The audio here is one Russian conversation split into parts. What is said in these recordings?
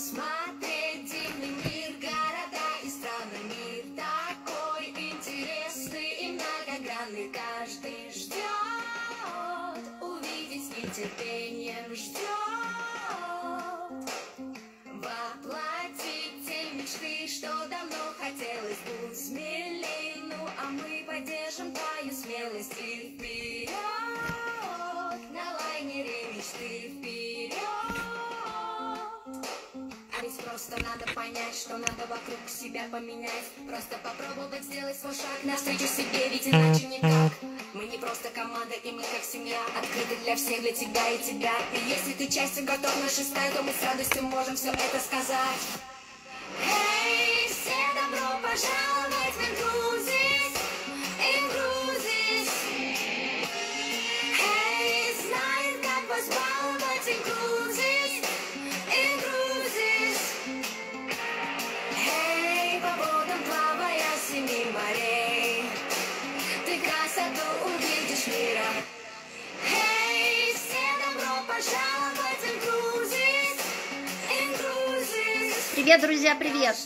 Посмотреть дивный мир, города и страны Мир такой интересный и многогранный Каждый ждет, увидеть с нетерпением ждет Просто надо понять, что надо вокруг себя поменять Просто попробовать сделать свой шаг навстречу себе, ведь иначе никак Мы не просто команда, и мы как семья Открыты для всех, для тебя и тебя И если ты частью готов нашей стаи, то мы с радостью можем все это сказать Эй, все добро пожаловать! Дорогие друзья, привет!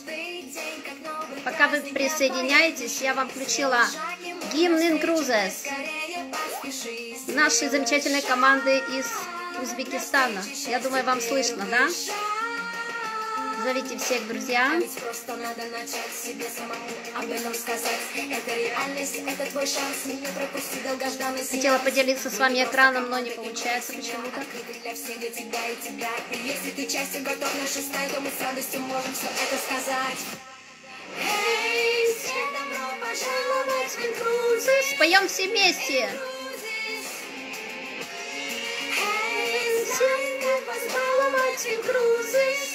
Пока вы присоединяетесь, я вам включила гимн Ингрузес, нашей замечательной команды из Узбекистана. Я думаю, вам слышно, да? Зовите всех друзья. А ведь просто надо начать себе самому об этом сказать. Это реальность, это твой шанс. Не пропусти долгожданный Хотела поделиться с вами экраном, но не получается почему-то. если ты частью готов нашей стаи, то мы с радостью можем все это сказать. Эй, все добро пожаловать в интрузы. Споем все вместе. Эй, все добро пожаловать в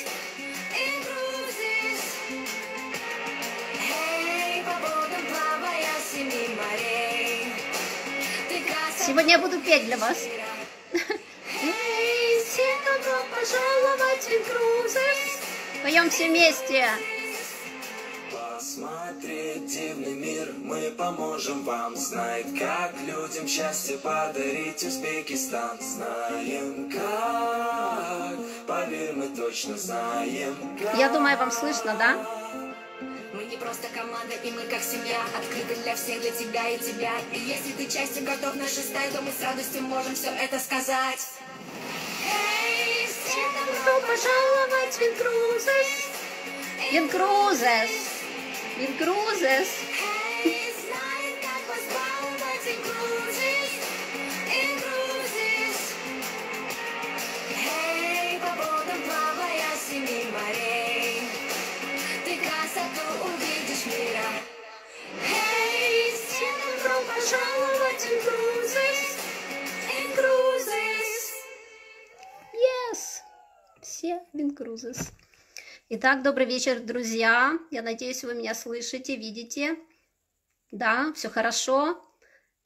Сегодня я буду петь для вас. Эй, Поем все вместе. Посмотреть дивный мир, мы поможем вам Знает, как людям счастье подарить Узбекистан Знаем как, поверь, мы точно знаем как. Я думаю, вам слышно, да? Мы не просто команда, и мы как семья Открыты для всех, для тебя и тебя И если ты частью готов нашей стаи То мы с радостью можем все это сказать Эй, всем добро пожаловать в Инкрузес Инкрузес Инкрузес Итак, добрый вечер, друзья. Я надеюсь, вы меня слышите, видите. Да, все хорошо.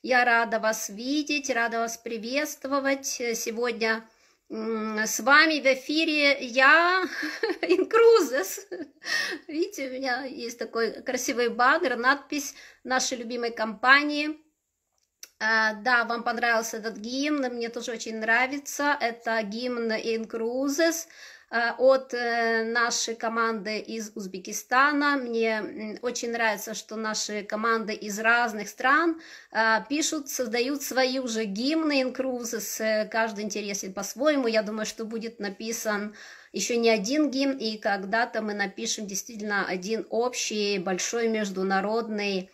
Я рада вас видеть, рада вас приветствовать. Сегодня с вами в эфире я, Инкрузес. Видите, у меня есть такой красивый баннер, надпись нашей любимой компании. А, да, вам понравился этот гимн, мне тоже очень нравится. Это гимн Инкрузес. Incruises Э, от э, нашей команды из Узбекистана. Мне очень нравится, что наши команды из разных стран э, пишут, создают свои уже гимны инкрузес. Каждый интересен по-своему. Я думаю, что будет написан еще не один гимн, и когда-то мы напишем действительно один общий, большой международный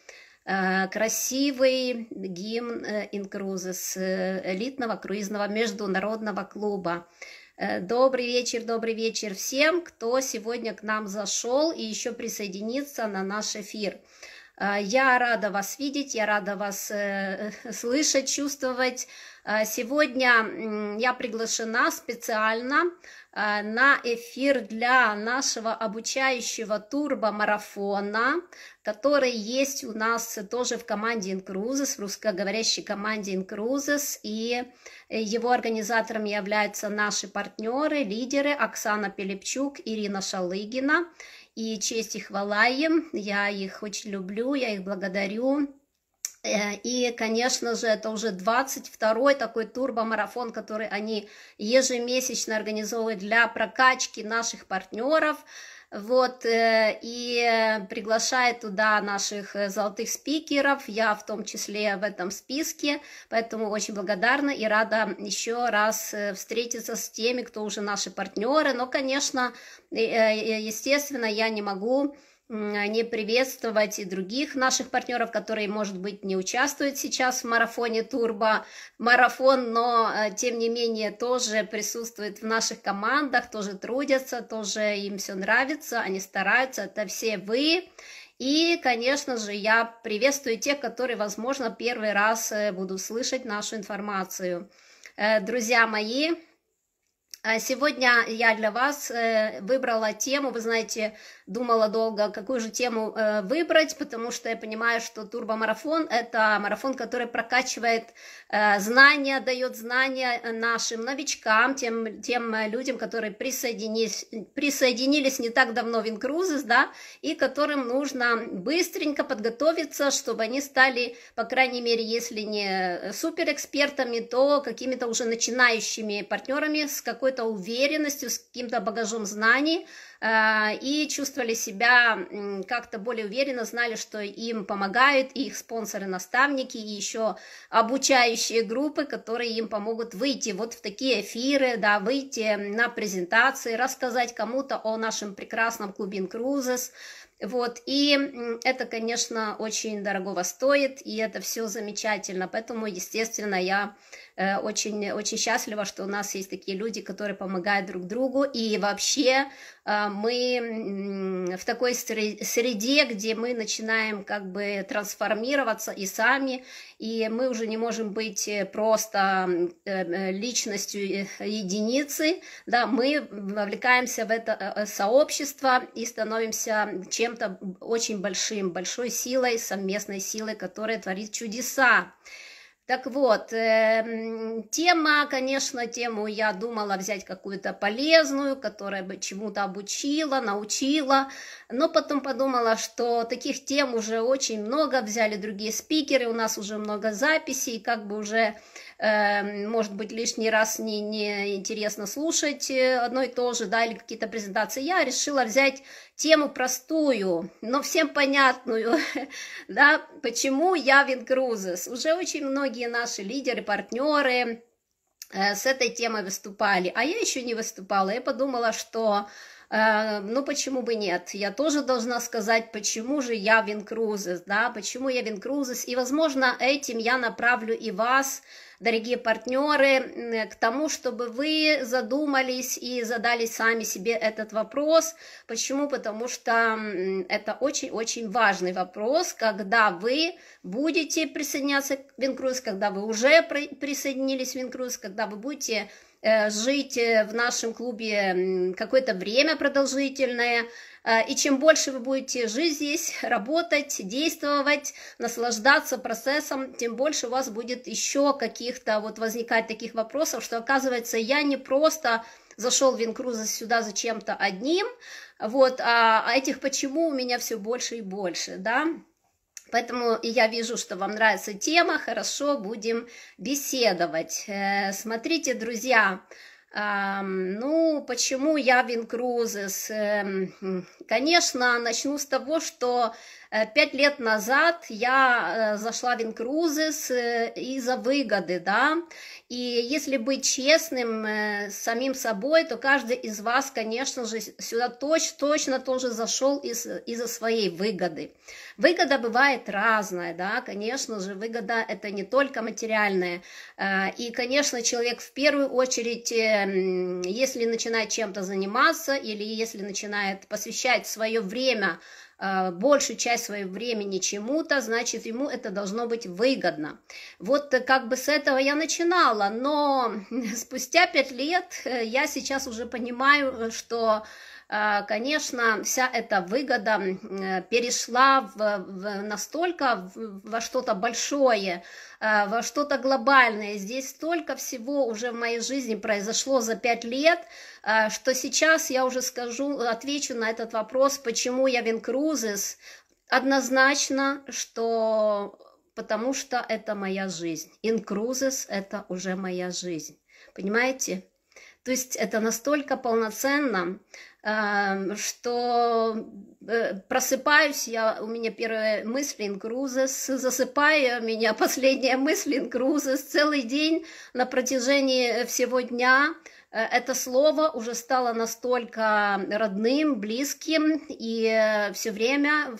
красивый гимн Инкрузес элитного круизного международного клуба. Э, добрый вечер, добрый вечер всем, кто сегодня к нам зашел и еще присоединится на наш эфир. Э, я рада вас видеть, я рада вас э, слышать, чувствовать. Сегодня я приглашена специально на эфир для нашего обучающего турбомарафона который есть у нас тоже в команде Инкрузес, в русскоговорящей команде Инкрузес, и э, его организаторами являются наши партнеры, лидеры Оксана Пелепчук, Ирина Шалыгина, и честь и хвала им, я их очень люблю, я их благодарю, э, и, конечно же, это уже 22-й такой турбомарафон, который они ежемесячно организовывают для прокачки наших партнеров вот, э, и приглашает туда наших э, золотых спикеров, я в том числе в этом списке, поэтому очень благодарна и рада еще раз э, встретиться с теми, кто уже наши партнеры, но, конечно, естественно, я не могу а, не приветствовать и других наших партнеров, которые, может быть, не участвуют сейчас в марафоне Турбо Марафон, но, э, тем не менее, тоже присутствует в наших командах, тоже трудятся, тоже им все нравится, они стараются, это все вы. И, конечно же, я приветствую тех, которые, возможно, первый раз э, будут слышать нашу информацию. Э, друзья мои, сегодня я для вас выбрала тему, вы знаете, думала долго, какую же тему э, выбрать, потому что я понимаю, что турбомарафон – это марафон, который прокачивает э, знания, дает знания э, нашим новичкам, тем, тем э, людям, которые присоединились, присоединились не так давно в Инкрузис, да, и которым нужно быстренько подготовиться, чтобы они стали, по крайней мере, если не суперэкспертами, то какими-то уже начинающими партнерами с какой-то уверенностью, с каким-то багажом знаний, Э, и чувствовали себя как-то более уверенно, знали, что им помогают и их спонсоры, наставники, и еще обучающие группы, которые им помогут выйти вот в такие эфиры, да, выйти на презентации, рассказать кому-то о нашем прекрасном клубе Cruises, вот, и это, конечно, очень дорого стоит, и это все замечательно, поэтому, естественно, я Э, очень, очень счастлива, что у нас есть такие люди, которые помогают друг другу, и вообще э, мы в такой среде, где мы начинаем как бы трансформироваться и сами, и мы уже не можем быть э, просто личностью единицы, да, мы вовлекаемся в это сообщество и становимся чем-то очень большим, большой силой, совместной силой, которая творит чудеса. Так вот, э, тема, конечно, тему я думала взять какую-то полезную, которая бы чему-то обучила, научила, но потом подумала, что таких тем уже очень много, взяли другие спикеры, у нас уже много записей, как бы уже Эм, может быть, лишний раз не, не интересно слушать э, одно и то же, да, или какие-то презентации. Я решила взять тему простую, но всем понятную, да, почему я Вингрузес. Уже очень многие наши лидеры, партнеры э, с этой темой выступали, а я еще не выступала, я подумала, что э, ну почему бы нет? Я тоже должна сказать, почему же я Винкрузес, да, почему я Винкрузес, и, возможно, этим я направлю и вас дорогие партнеры, к тому, чтобы вы задумались и задали сами себе этот вопрос. Почему? Потому что это очень-очень важный вопрос, когда вы будете присоединяться к Винкрус, когда вы уже присоединились к Винкрус, когда вы будете э, жить э, в нашем клубе какое-то время продолжительное, Э, и чем больше вы будете жить здесь, работать, действовать, наслаждаться процессом, тем больше у вас будет еще каких-то вот возникать таких вопросов, что оказывается, я не просто зашел Винкруза сюда зачем-то одним, вот, а, а этих почему у меня все больше и больше, да, Поэтому я вижу, что вам нравится тема, хорошо, будем беседовать. Э, смотрите, друзья, ну, почему я Винкрузес? Эм, конечно, начну с того, что Э, пять лет назад я э, зашла в инкрузис э, из-за выгоды, да, и если быть честным с самим собой, то каждый из вас, конечно же, сюда точ, точно тоже зашел из-за своей выгоды. Выгода бывает разная, да, конечно же, выгода это не только материальная, и, конечно, человек в первую очередь, если начинает чем-то заниматься или если начинает посвящать свое время а, большую часть своего времени чему-то, значит, ему это должно быть выгодно. Вот э, как бы с этого я начинала, но спустя пять лет э, я сейчас уже понимаю, э, что а, конечно, вся эта выгода перешла в, в настолько во что-то большое, Э, во что-то глобальное. Здесь столько всего уже в моей жизни произошло за пять лет, э, что сейчас я уже скажу, отвечу на этот вопрос, почему я Винкрузес. Однозначно, что потому что это моя жизнь. Инкрузис это уже моя жизнь. Понимаете? То есть это настолько полноценно, эм, что э, просыпаюсь, я, у меня первая мысль инкрузес, засыпаю, у меня последняя мысль инкрузес, целый день на протяжении всего дня – Э, это слово уже стало настолько родным, близким, и все время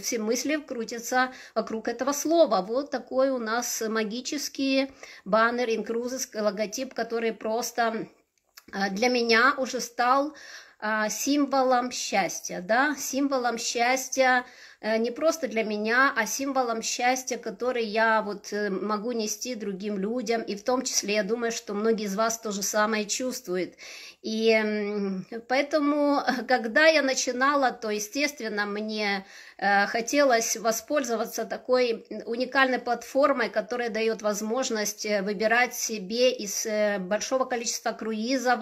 все мысли крутятся вокруг этого слова. Вот такой у нас магический баннер, инкрузис, логотип, который просто э, для меня уже стал а, символом счастья, да, символом счастья, Э, не просто для меня, а символом счастья, который я вот э, могу нести другим людям. И в том числе, я думаю, что многие из вас то же самое чувствуют. И поэтому, когда я начинала, то, естественно, мне э, хотелось воспользоваться такой уникальной платформой, которая дает возможность выбирать себе из большого количества круизов,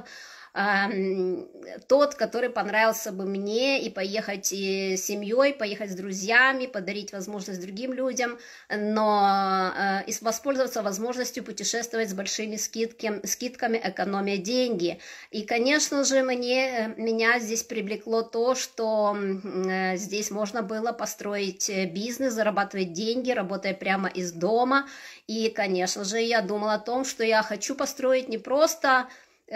тот, который понравился бы мне, и поехать с семьей, поехать с друзьями, подарить возможность другим людям, но э, и воспользоваться возможностью путешествовать с большими скидки, скидками, экономия деньги. И, конечно же, мне, э, меня здесь привлекло то, что э, здесь можно было построить бизнес, зарабатывать деньги, работая прямо из дома. И, конечно же, я думала о том, что я хочу построить не просто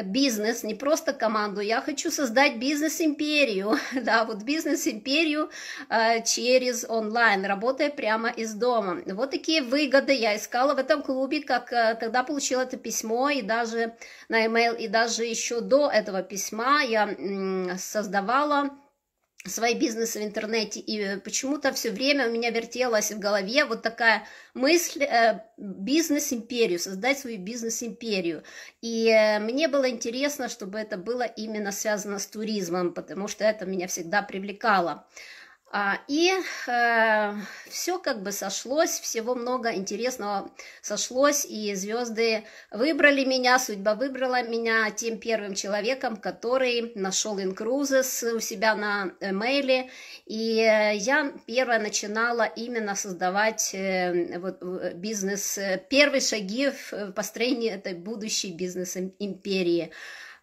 бизнес, не просто команду, я хочу создать бизнес-империю, да, вот бизнес-империю э, через онлайн, работая прямо из дома. Вот такие выгоды я искала в этом клубе, как э, тогда получила это письмо и даже на email, и даже еще до этого письма я э, создавала свои бизнесы в интернете, и э, почему-то все время у меня вертелась в голове вот такая мысль э, бизнес-империю, создать свою бизнес-империю. И э, мне было интересно, чтобы это было именно связано с туризмом, потому что это меня всегда привлекало. А, и э, все как бы сошлось, всего много интересного сошлось, и звезды выбрали меня, судьба выбрала меня тем первым человеком, который нашел инкрузес у себя на э, мейле, и э, я первая начинала именно создавать э, вот, бизнес, э, первые шаги в построении этой будущей бизнес-империи. -им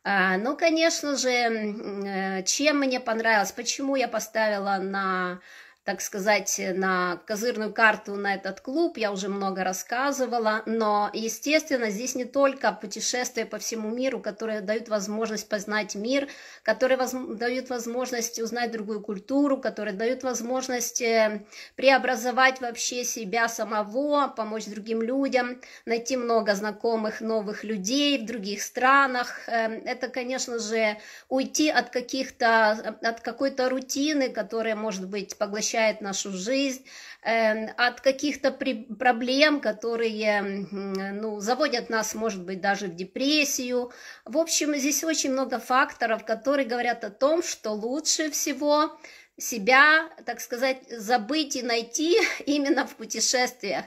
а, ну, конечно же, э, чем мне понравилось, почему я поставила на так сказать, на козырную карту на этот клуб, я уже много рассказывала, но, естественно, здесь не только путешествия по всему миру, которые дают возможность познать мир, которые воз... дают возможность узнать другую культуру, которые дают возможность э, преобразовать вообще себя самого, помочь другим людям, найти много знакомых новых людей в других странах. Эм, это, конечно же, уйти от каких-то, от какой-то рутины, которая, может быть, поглощает очищает нашу жизнь эм, от каких-то проблем, которые ну, заводят нас, может быть, даже в депрессию. В общем, здесь очень много факторов, которые говорят о том, что лучше всего себя, так сказать, забыть и найти именно в путешествиях.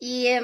И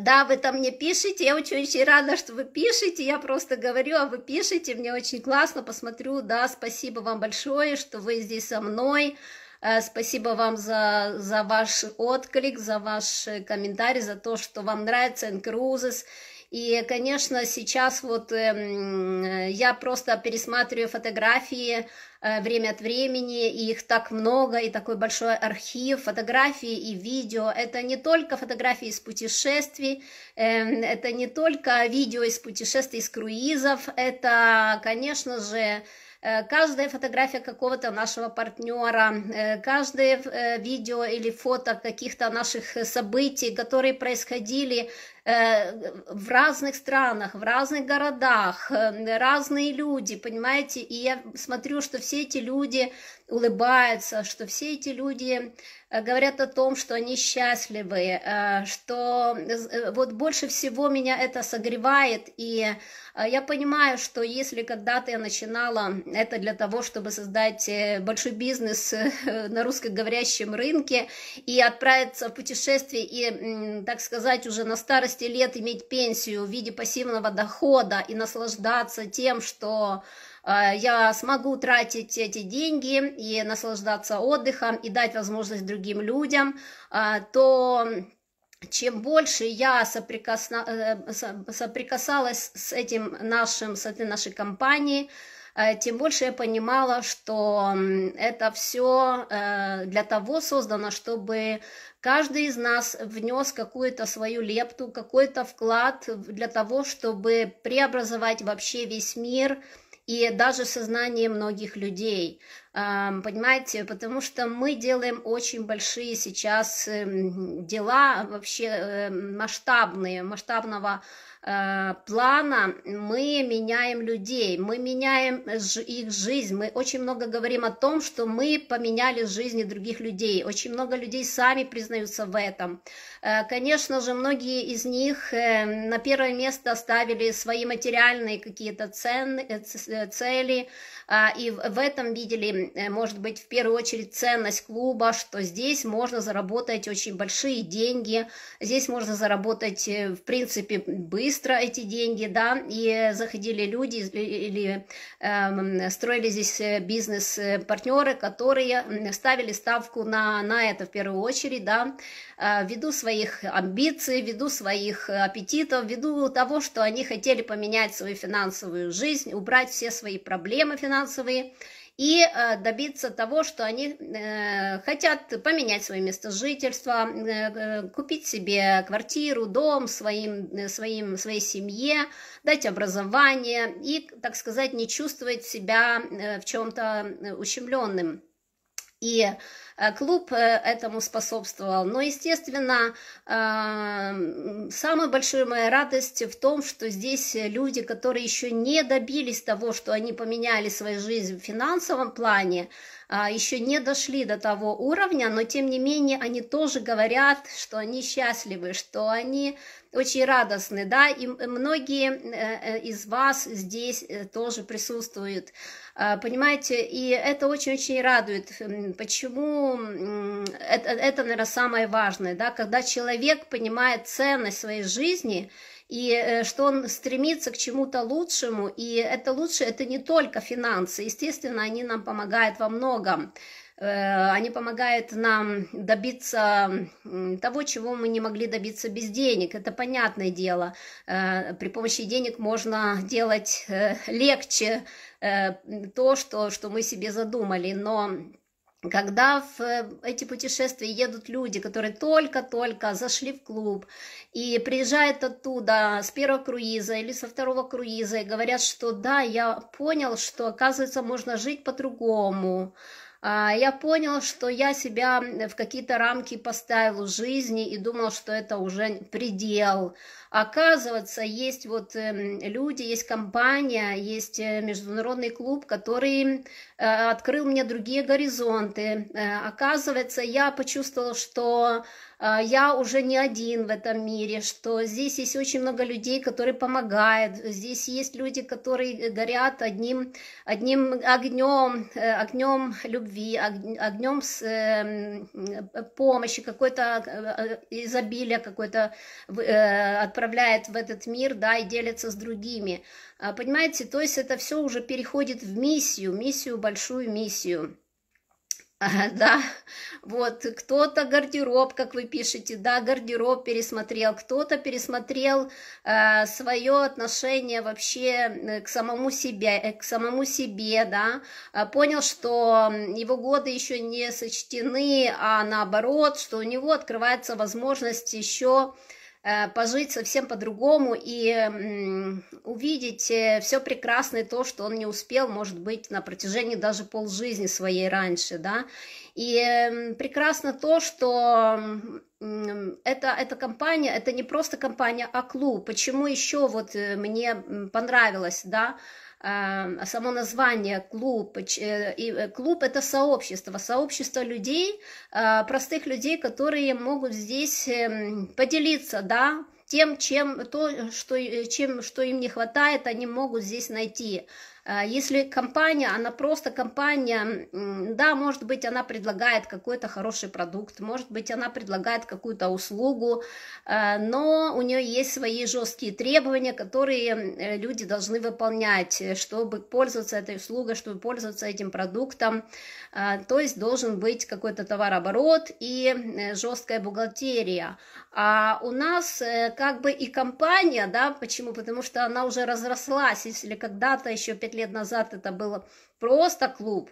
да, вы там мне пишете, я очень-очень рада, что вы пишете, я просто говорю, а вы пишете, мне очень классно, посмотрю, да, спасибо вам большое, что вы здесь со мной, Э, спасибо вам за, за ваш отклик, за ваш комментарий, за то, что вам нравится Энкрузес. И, конечно, сейчас вот э, я просто пересматриваю фотографии э, время от времени, и их так много, и такой большой архив фотографий и видео. Это не только фотографии из путешествий, э, это не только видео из путешествий, из круизов, это, конечно же, Э, каждая фотография какого-то нашего партнера, э, каждое э, видео или фото каких-то наших событий, которые происходили Э, в разных странах, в разных городах, э, разные люди, понимаете, и я смотрю, что все эти люди улыбаются, что все эти люди э, говорят о том, что они счастливы, что вот больше всего меня это согревает, и я понимаю, что если когда-то я начинала это для того, чтобы создать большой бизнес на русскоговорящем рынке и отправиться в путешествие и, так сказать, уже на старость возрасте лет иметь пенсию в виде пассивного дохода и наслаждаться тем, что э, я смогу тратить эти деньги и наслаждаться отдыхом и дать возможность другим людям, э, то чем больше я соприкасна... Э, соприкасалась с этим нашим, с этой нашей компанией, Э, тем больше я понимала, что это все э, для того создано, чтобы каждый из нас внес какую-то свою лепту, какой-то вклад для того, чтобы преобразовать вообще весь мир и даже сознание многих людей. Эм, понимаете, потому что мы делаем очень большие сейчас эм, дела, вообще эм, масштабные, масштабного Э, плана мы меняем людей, мы меняем их жизнь, мы очень много говорим о том, что мы поменяли жизни других людей, очень много людей сами признаются в этом. Э, конечно же, многие из них э, на первое место ставили свои материальные какие-то цели, а, и в этом видели, может быть, в первую очередь ценность клуба, что здесь можно заработать очень большие деньги, здесь можно заработать, в принципе, быстро, быстро эти деньги, да, и заходили люди или э, строили здесь э, бизнес-партнеры, э, которые ставили ставку на, на это в первую очередь, да, э, ввиду своих амбиций, ввиду своих аппетитов, ввиду того, что они хотели поменять свою финансовую жизнь, убрать все свои проблемы финансовые, и э, добиться того, что они э, хотят поменять свое место жительства, э, купить себе квартиру, дом своим, своим, своей семье, дать образование и, так сказать, не чувствовать себя в чем-то ущемленным. И Э, клуб э, этому способствовал. Но, естественно, э, самая большая моя радость в том, что здесь люди, которые еще не добились того, что они поменяли свою жизнь в финансовом плане, а, еще не дошли до того уровня, но тем не менее они тоже говорят, что они счастливы, что они очень радостны, да, и многие из вас здесь тоже присутствуют. А, понимаете, и это очень-очень радует. Почему э, это, это, наверное, самое важное, да, когда человек понимает ценность своей жизни и э, что он стремится к чему-то лучшему, и это лучше, это не только финансы, естественно, они нам помогают во многом, э, они помогают нам добиться того, чего мы не могли добиться без денег. Это понятное дело. При помощи денег можно делать легче Э, то, что, что мы себе задумали, но когда в э, эти путешествия едут люди, которые только-только зашли в клуб и приезжают оттуда с первого круиза или со второго круиза и говорят, что да, я понял, что оказывается можно жить по-другому, а, я понял, что я себя э, в какие-то рамки поставил в жизни и думал, что это уже предел. Оказывается, есть вот эм, люди, есть компания, есть э, международный клуб, который э, открыл мне другие горизонты. Оказывается, я почувствовал, что а, я уже не один в этом мире, что здесь есть очень много людей, которые помогают, здесь есть люди, которые э, горят одним, одним огнем, э, огнем любви, огнем э, помощи, какой то изобилие какое-то отправляет в этот мир, да, и делится с другими. А, понимаете, то есть это все уже переходит в миссию, миссию, большую миссию. Да, вот кто-то гардероб, как вы пишете, да, гардероб пересмотрел, кто-то пересмотрел э, свое отношение вообще э, к самому себе, э, к самому себе, да, а, понял, что его годы еще не сочтены, а наоборот, что у него открывается возможность еще Э, пожить совсем по-другому и увидеть э, все прекрасное то, что он не успел, может быть, на протяжении даже полжизни своей раньше, да, и прекрасно то, что это, эта компания, это не просто компания, а клуб. Почему еще вот э, мне понравилось, да, Эм, а само название клуб, э, и э, клуб это сообщество, сообщество людей, э, простых людей, которые могут здесь эм, поделиться, да, тем, чем, то, что, чем, что им не хватает, они могут здесь найти. А, если компания, она просто компания, да, может быть, она предлагает какой-то хороший продукт, может быть, она предлагает какую-то услугу, а, но у нее есть свои жесткие требования, которые люди должны выполнять, э, чтобы пользоваться этой услугой, чтобы пользоваться этим продуктом. А, то есть должен быть какой-то товарооборот и э, жесткая бухгалтерия. А у нас э, как бы и компания, да, почему? Потому что она уже разрослась, если когда-то еще 15 10 лет назад это был просто клуб,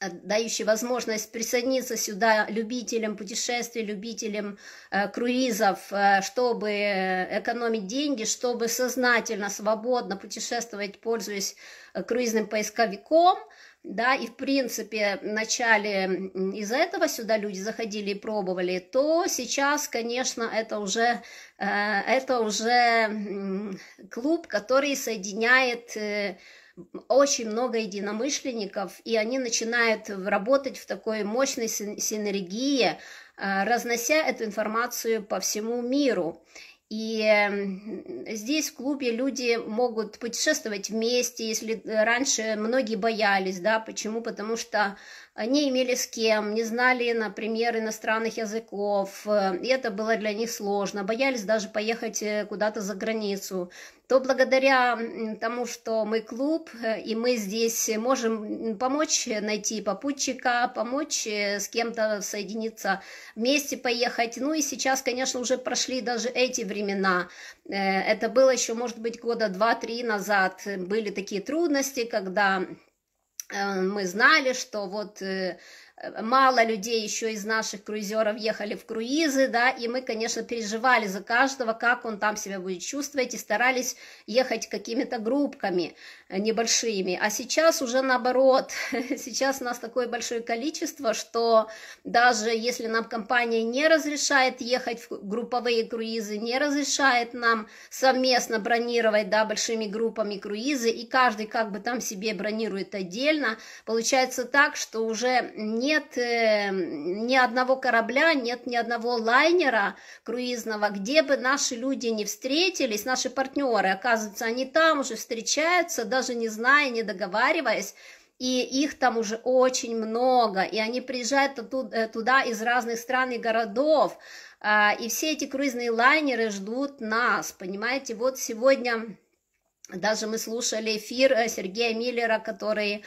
э, дающий возможность присоединиться сюда любителям путешествий, любителям э, круизов, э, чтобы э, экономить деньги, чтобы сознательно, свободно путешествовать, пользуясь э, круизным поисковиком. Да, и в принципе вначале из-за этого сюда люди заходили и пробовали, то сейчас, конечно, это уже, э, это уже э, клуб, который соединяет э, очень много единомышленников, и они начинают работать в такой мощной синергии, э, разнося эту информацию по всему миру. И здесь в клубе люди могут путешествовать вместе, если э, раньше многие боялись, да, почему? Потому что не имели с кем, не знали, например, иностранных языков, э, и это было для них сложно, боялись даже поехать э, куда-то за границу, то благодаря тому, что мы клуб, э, и мы здесь можем помочь найти попутчика, помочь с кем-то соединиться, вместе поехать. Ну и сейчас, конечно, уже прошли даже эти времена. Это было еще, может быть, года два-три назад. Были такие трудности, когда Э, мы знали, что вот э, мало людей еще из наших круизеров ехали в круизы, да, и мы, конечно, переживали за каждого, как он там себя будет чувствовать, и старались ехать какими-то группками небольшими. А сейчас уже наоборот, сейчас у нас такое большое количество, что даже если нам компания не разрешает ехать в групповые круизы, не разрешает нам совместно бронировать да, большими группами круизы, и каждый как бы там себе бронирует отдельно, получается так, что уже нет э, ни одного корабля, нет ни одного лайнера круизного, где бы наши люди не встретились, наши партнеры, оказывается, они там уже встречаются, да, даже не зная, не договариваясь, и их там уже очень много, и они приезжают э, туда из разных стран и городов, а, и все эти круизные лайнеры ждут нас, понимаете, вот сегодня... Даже мы слушали эфир э, Сергея Миллера, который э,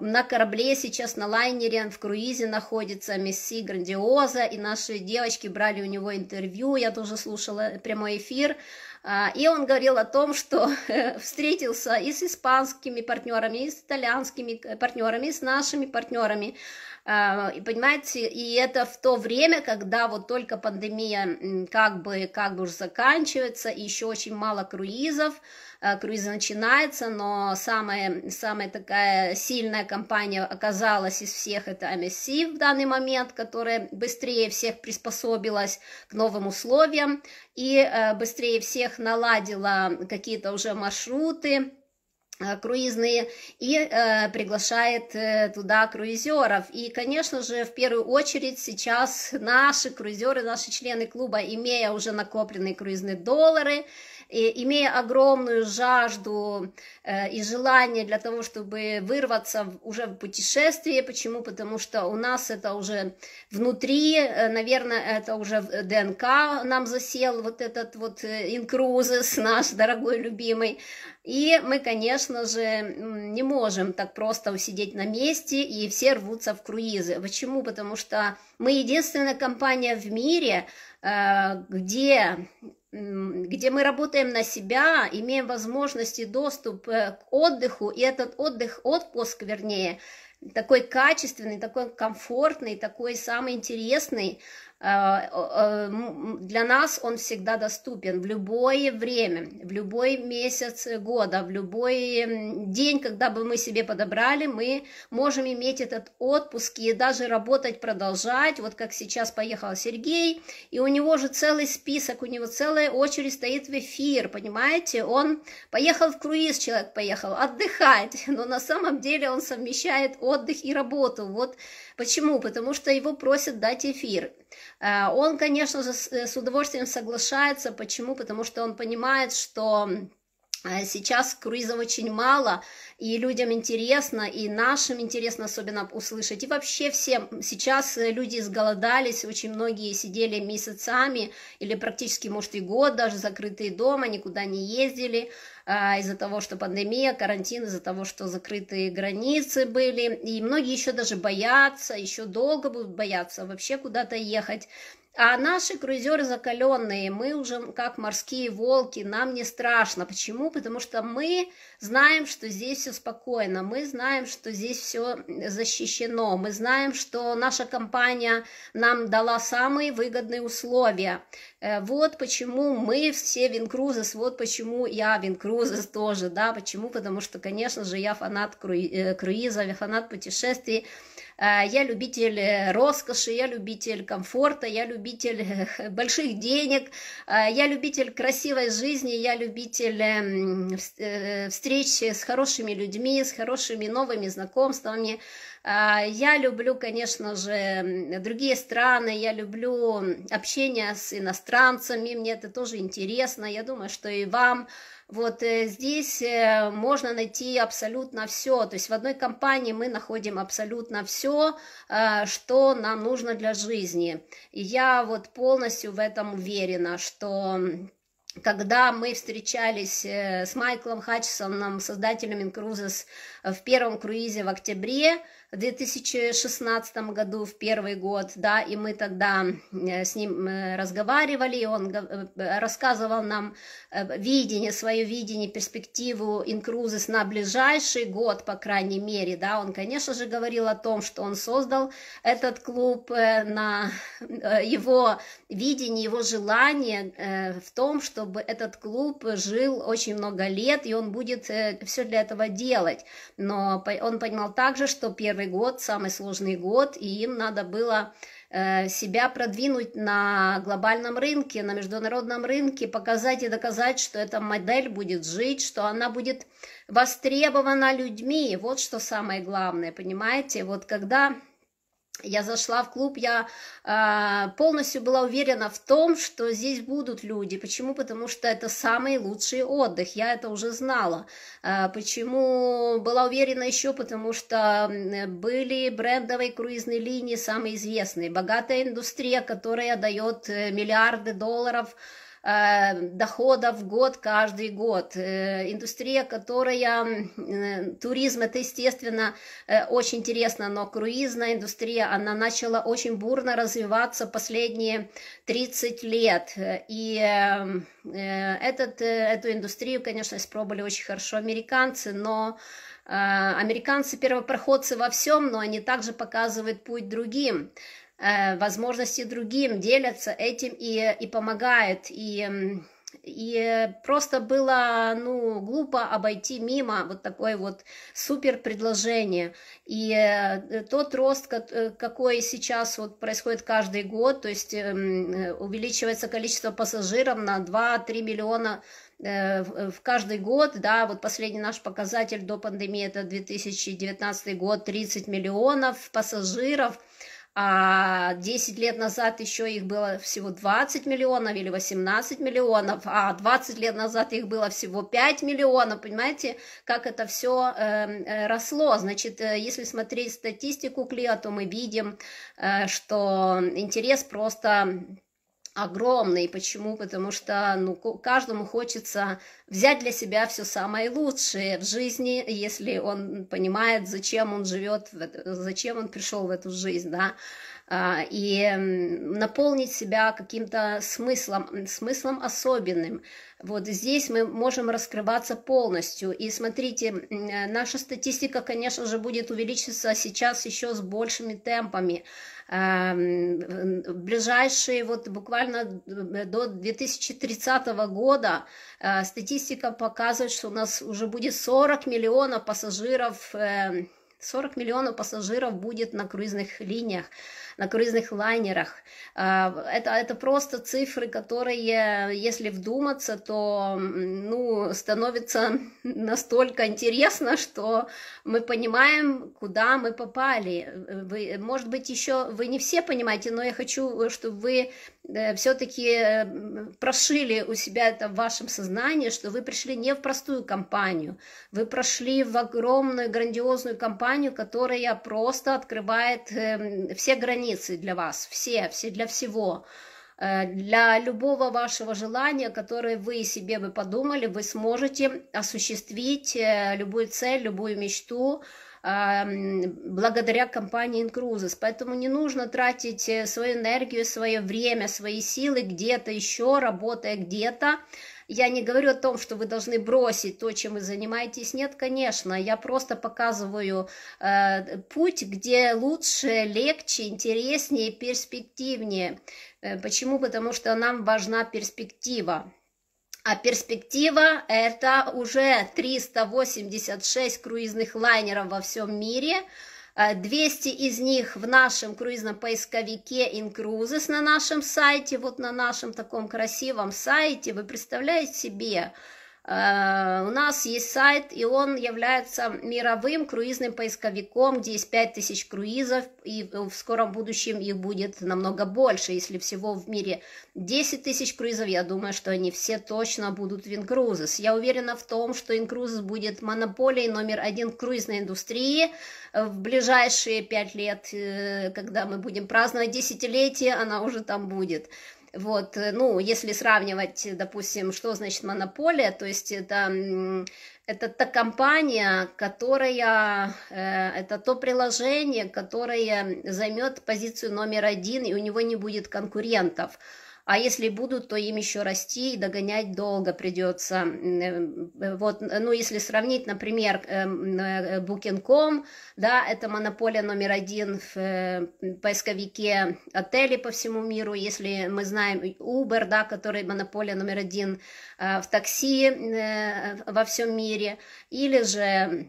на корабле сейчас, на лайнере, в круизе находится, Месси Грандиоза, и наши девочки брали у него интервью, я тоже слушала прямой эфир, а, и он говорил о том, что э, встретился и с испанскими партнерами, и с итальянскими э, партнерами, и с нашими партнерами. А, и понимаете, и это в то время, когда вот только пандемия как бы, как бы уже заканчивается, и еще очень мало круизов, Э, круиз начинается, но самая, самая такая сильная компания оказалась из всех, это MSC в данный момент, которая быстрее всех приспособилась к новым условиям и э, быстрее всех наладила какие-то уже маршруты, э, круизные и э, приглашает э, туда круизеров. И, конечно же, в первую очередь сейчас наши круизеры, наши члены клуба, имея уже накопленные круизные доллары, и, имея огромную жажду э, и желание для того, чтобы вырваться уже в путешествие. Почему? Потому что у нас это уже внутри, э, наверное, это уже в э, ДНК нам засел вот этот вот э, инкрузис наш дорогой любимый. И мы, конечно же, не можем так просто усидеть на месте, и все рвутся в круизы. Почему? Потому что мы единственная компания в мире, э, где где мы работаем на себя, имеем возможности доступ э, к отдыху, и этот отдых, отпуск, вернее, такой качественный, такой комфортный, такой самый интересный, Э, э, ну, для нас он всегда доступен в любое время, в любой месяц года, в любой день, когда бы мы себе подобрали, мы можем иметь этот отпуск и даже работать, продолжать. Вот как сейчас поехал Сергей, и у него же целый список, у него целая очередь стоит в эфир, понимаете? Он поехал в круиз, человек поехал отдыхать, но на самом деле он совмещает отдых и работу. Вот Почему? Потому что его просят дать эфир. Э, он, конечно же, э, с удовольствием соглашается. Почему? Потому что он понимает, что э, Сейчас круизов очень мало, и людям интересно, и нашим интересно особенно услышать. И вообще всем. Сейчас люди сголодались, очень многие сидели месяцами или практически, может, и год даже закрытые дома, никуда не ездили. А, из-за того, что пандемия, карантин, из-за того, что закрытые границы были, и многие еще даже боятся, еще долго будут бояться вообще куда-то ехать, а наши круизеры закаленные, мы уже как морские волки, нам не страшно. Почему? Потому что мы знаем, что здесь все спокойно, мы знаем, что здесь все защищено, мы знаем, что наша компания нам дала самые выгодные условия. Э, вот почему мы все Винкрузес, вот почему я Винкрузес тоже, да, почему? Потому что, конечно же, я фанат круи- э, круизов, я фанат путешествий, Э, я любитель э, роскоши, я любитель комфорта, я любитель э, больших денег, я любитель красивой жизни, я любитель эм, встречи с хорошими людьми, с хорошими новыми знакомствами. Я люблю, конечно же, другие страны, я люблю общение с иностранцами, мне это тоже интересно, я думаю, что и вам вот э, здесь э, можно найти абсолютно все. То есть в одной компании мы находим абсолютно все, э, что нам нужно для жизни. И я вот полностью в этом уверена, что когда мы встречались с Майклом Хатчисоном, создателем Инкрузес, в первом круизе в октябре, в 2016 году, в первый год, да, и мы тогда э, с ним э, разговаривали, и он э, рассказывал нам видение, свое видение, перспективу Инкрузис на ближайший год, по крайней мере, да, он, конечно же, говорил о том, что он создал этот клуб на его видение, его желание в том, чтобы этот клуб жил очень много лет, и он будет все для этого делать, но он понимал также, что первый первый год, самый сложный год, и им надо было э, себя продвинуть на глобальном рынке, на международном рынке, показать и доказать, что эта модель будет жить, что она будет востребована людьми. Вот что самое главное, понимаете? Вот когда я зашла в клуб, я э, полностью была уверена в том, что здесь будут люди. Почему? Потому что это самый лучший отдых, я это уже знала. Э, почему была уверена еще? Потому что были брендовые круизные линии, самые известные, богатая индустрия, которая дает э, миллиарды долларов Э, доходов в год каждый год. Э, индустрия, которая, э, туризм, это, естественно, очень интересно, но круизная индустрия, она начала очень бурно развиваться последние 30 лет. И эм, этот, эту индустрию, конечно, испробовали очень хорошо американцы, но американцы первопроходцы во всем, но они также показывают путь другим. Э, возможности другим, делятся этим и, и помогают. И, и просто было ну, глупо обойти мимо вот такое вот супер предложение. И э, тот рост, э, какой сейчас вот происходит каждый год, то есть увеличивается количество пассажиров на 2-3 миллиона в каждый год, да, вот последний наш показатель до пандемии, это 2019 год, 30 миллионов пассажиров – а 10 лет назад еще их было всего 20 миллионов или 18 миллионов, а 20 лет назад их было всего 5 миллионов, понимаете, как это все эм, э, росло. Значит, э, если смотреть статистику КЛИА, то мы видим, э, что интерес просто огромный. Почему? Потому что ну, каждому хочется взять для себя все самое лучшее в жизни, если он понимает, зачем он живет, зачем он пришел в эту жизнь, да, а, и наполнить себя каким-то смыслом, смыслом особенным. Вот здесь мы можем раскрываться полностью. И смотрите, наша статистика, конечно же, будет увеличиться сейчас еще с большими темпами. Эм, э, ближайшие, вот буквально э, до 2030 года э, статистика показывает, что у нас уже будет 40 миллионов пассажиров 40 эм, миллионов пассажиров будет на круизных линиях на круизных лайнерах. А, это, это просто цифры, которые, если вдуматься, то ну, становится настолько интересно, что мы понимаем, куда мы попали. Вы, может быть, еще вы не все понимаете, но я хочу, чтобы вы э, все-таки э, прошили у себя это в вашем сознании, что вы пришли не в простую компанию, вы прошли в огромную грандиозную компанию, которая просто открывает эм, все границы границы для вас, все, все для всего. Э, для любого вашего желания, которое вы себе бы подумали, вы сможете осуществить э, любую цель, любую мечту, эм, благодаря компании Incruises. Поэтому не нужно тратить э, свою энергию, свое время, свои силы где-то еще, работая где-то, я не говорю о том, что вы должны бросить то, чем вы занимаетесь. Нет, конечно, я просто показываю э, путь, где лучше, легче, интереснее, перспективнее. Э, почему? Потому что нам важна перспектива. А перспектива – это уже 386 круизных лайнеров во всем мире – 200 э, из них в нашем круизном поисковике Incruises на нашем сайте, вот на нашем таком красивом сайте. Вы представляете себе, Э, у нас есть сайт, и он является мировым круизным поисковиком, где есть 5000 круизов, и в скором будущем их будет намного больше. Если всего в мире 10 тысяч круизов, я думаю, что они все точно будут в Инкрузес. Я уверена в том, что Инкрузес будет монополией номер один круизной индустрии э, в ближайшие 5 лет, э, когда мы будем праздновать десятилетие, она уже там будет. Вот, э, ну, если сравнивать, допустим, что значит монополия, то есть это, это та компания, которая, э, это то приложение, которое займет позицию номер один, и у него не будет конкурентов а если будут, то им еще расти и догонять долго придется. Э, вот, э, ну, если сравнить, например, эм, э, Booking.com, да, это монополия номер один в поисковике отелей по всему миру, если мы знаем Uber, да, который монополия номер один в такси во всем мире, или же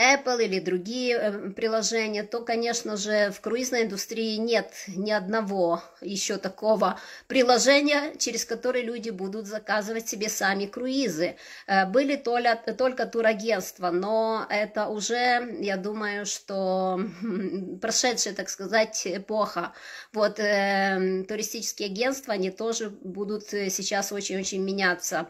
Apple или другие э, приложения, то, конечно же, в круизной индустрии нет ни одного еще такого приложения, через которое люди будут заказывать себе сами круизы. Э, были только, только турагентства, но это уже, я думаю, что хм, прошедшая, так сказать, эпоха. Вот э, туристические агентства, они тоже будут сейчас очень-очень меняться.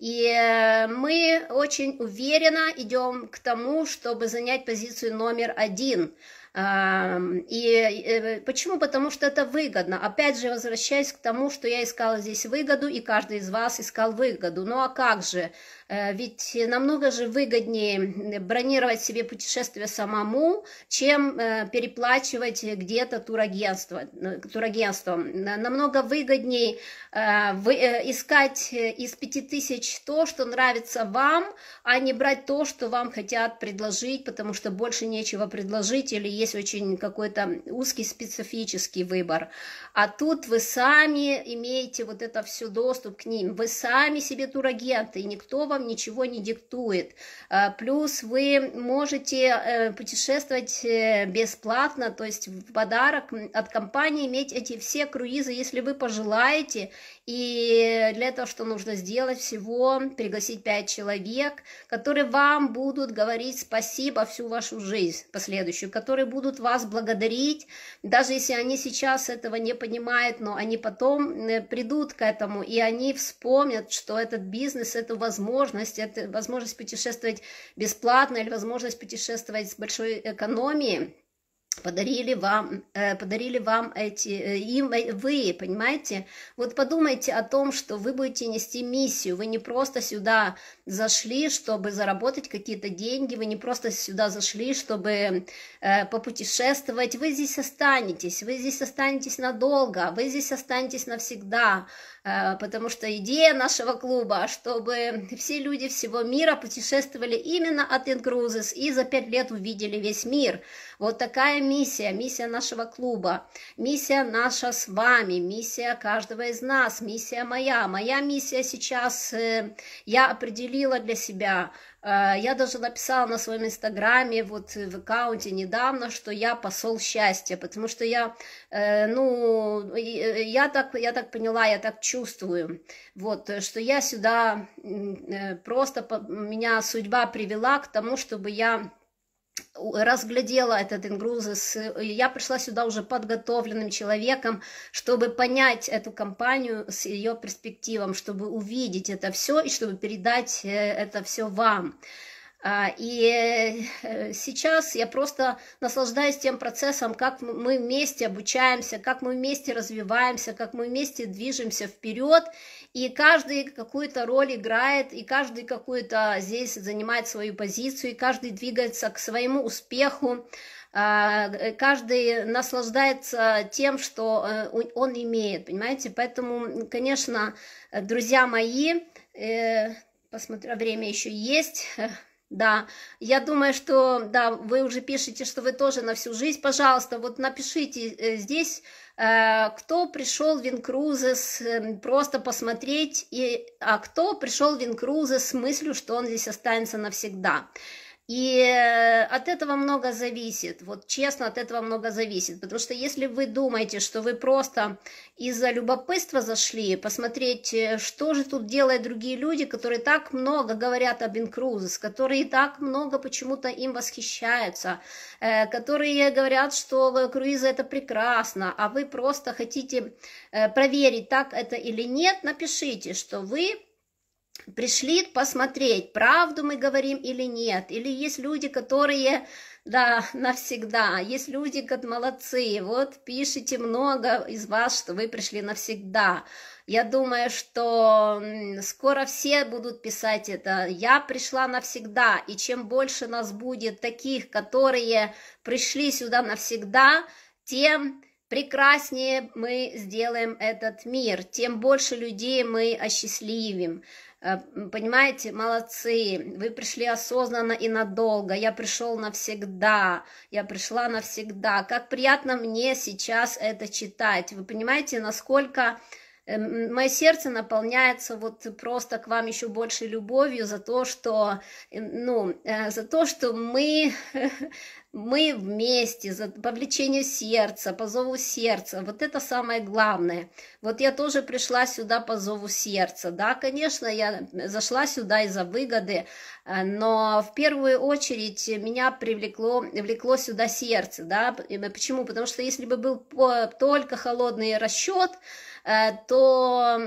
И э, мы очень уверенно идем к тому, чтобы занять позицию номер один. И э, почему? Потому что это выгодно. Опять же, возвращаясь к тому, что я искала здесь выгоду, и каждый из вас искал выгоду. Ну а как же? Э, ведь намного же выгоднее бронировать себе путешествие самому, чем э, переплачивать где-то турагентство, турагентством. Намного выгоднее э, искать из пяти тысяч то, что нравится вам, а не брать то, что вам хотят предложить, потому что больше нечего предложить или есть очень какой-то узкий специфический выбор. А тут вы сами имеете вот это все доступ к ним, вы сами себе турагенты, и никто вам вам ничего не диктует. А, плюс вы можете э, путешествовать э, бесплатно, то есть в подарок от компании иметь эти все круизы, если вы пожелаете. И для этого что нужно сделать? Всего пригласить 5 человек, которые вам будут говорить спасибо всю вашу жизнь последующую, которые будут вас благодарить, даже если они сейчас этого не понимают, но они потом э, придут к этому, и они вспомнят, что этот бизнес – это возможность, возможность, это возможность путешествовать бесплатно или возможность путешествовать с большой экономией, подарили вам, э, подарили вам эти, э, им, э, вы, понимаете? Вот подумайте о том, что вы будете нести миссию, вы не просто сюда зашли, чтобы заработать какие-то деньги, вы не просто сюда зашли, чтобы попутешествовать, вы здесь останетесь, вы здесь останетесь надолго, вы здесь останетесь навсегда, а, потому что идея нашего клуба, чтобы все люди всего мира путешествовали именно от Incruises и за пять лет увидели весь мир. Вот такая миссия, миссия нашего клуба, миссия наша с вами, миссия каждого из нас, миссия моя. Моя миссия сейчас э, я определила для себя – Э, я даже написала на своем инстаграме, вот э, в аккаунте недавно, что я посол счастья, потому что я, э, ну, я так, я так поняла, я так чувствую, вот, что я сюда просто, меня судьба привела к тому, чтобы я разглядела этот Ингрузес, я пришла сюда уже подготовленным человеком, чтобы понять эту компанию с ее перспективом, чтобы увидеть это все и чтобы передать э, это все вам. А, и э, сейчас я просто наслаждаюсь тем процессом, как мы вместе обучаемся, как мы вместе развиваемся, как мы вместе движемся вперед, и каждый какую-то роль играет, и каждый какую-то здесь занимает свою позицию, и каждый двигается к своему успеху, а, э, каждый наслаждается тем, что э, он имеет, понимаете? Поэтому, конечно, друзья мои, посмотрю, время еще есть. Да, я думаю, что, да, вы уже пишете, что вы тоже на всю жизнь, пожалуйста, вот напишите э, здесь, э, кто пришел в Винкрузес эм, просто посмотреть, и, а кто пришел в Винкрузес с мыслью, что он здесь останется навсегда. И э, от этого много зависит, вот честно, от этого много зависит, потому что если вы думаете, что вы просто из-за любопытства зашли посмотреть, э, что же тут делают другие люди, которые так много говорят об инкрузис, которые так много почему-то им восхищаются, э, которые говорят, что круизы это прекрасно, а вы просто хотите проверить, так это или нет, напишите, что вы пришли посмотреть, правду мы говорим или нет, или есть люди, которые, да, навсегда, есть люди, как молодцы, вот пишите много из вас, что вы пришли навсегда. Я думаю, что скоро все будут писать это. Я пришла навсегда, и чем больше нас будет таких, которые пришли сюда навсегда, тем прекраснее мы сделаем этот мир, тем больше людей мы осчастливим. Э, понимаете, молодцы, вы пришли осознанно и надолго, я пришел навсегда, я пришла навсегда, как приятно мне сейчас это читать, вы понимаете, насколько э, мое сердце наполняется вот просто к вам еще больше любовью за то, что, ну, э, за то, что мы мы вместе, за, по влечению сердца, по зову сердца. Вот это самое главное. Вот я тоже пришла сюда по зову сердца. Да, конечно, я зашла сюда из-за выгоды, э, но в первую очередь меня привлекло, влекло сюда сердце. Да? Почему? Потому что если бы был только холодный расчет, э, то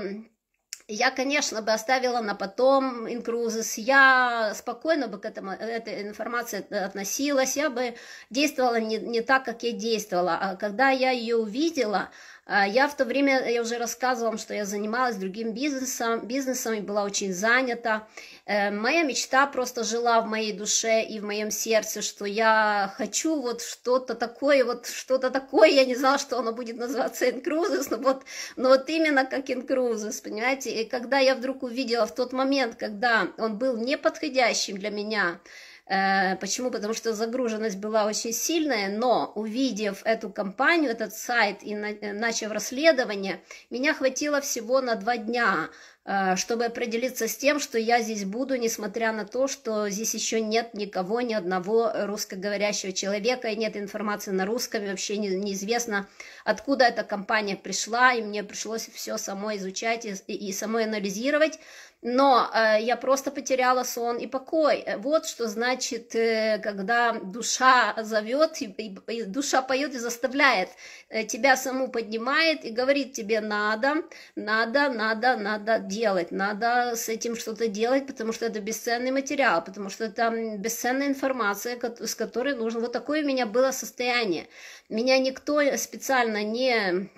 я, конечно, бы оставила на потом инкрузис, я спокойно бы к этому, этой информации относилась, я бы действовала не, не так, как я действовала. А когда я ее увидела, а, я в то время, я уже рассказывала вам, что я занималась другим бизнесом, бизнесом и была очень занята. Э, моя мечта просто жила в моей душе и в моем сердце, что я хочу вот что-то такое, вот что-то такое, я не знала, что оно будет называться инкрузис, но вот, но вот именно как инкрузис, понимаете? И когда я вдруг увидела в тот момент, когда он был неподходящим для меня, Э, почему? Потому что загруженность была очень сильная, но увидев эту компанию, этот сайт и э, начав расследование, меня хватило всего на два дня, э, чтобы определиться с тем, что я здесь буду, несмотря на то, что здесь еще нет никого, ни одного русскоговорящего человека, и нет информации на русском, и вообще не, неизвестно, откуда эта компания пришла, и мне пришлось все самой изучать и, и самой анализировать но э, я просто потеряла сон и покой. Э, вот что значит, э, когда душа зовет, и, и, и душа поет и заставляет, э, тебя саму поднимает и говорит тебе надо, надо, надо, надо делать, надо с этим что-то делать, потому что это бесценный материал, потому что это бесценная информация, с которой нужно... Вот такое у меня было состояние. Меня никто специально не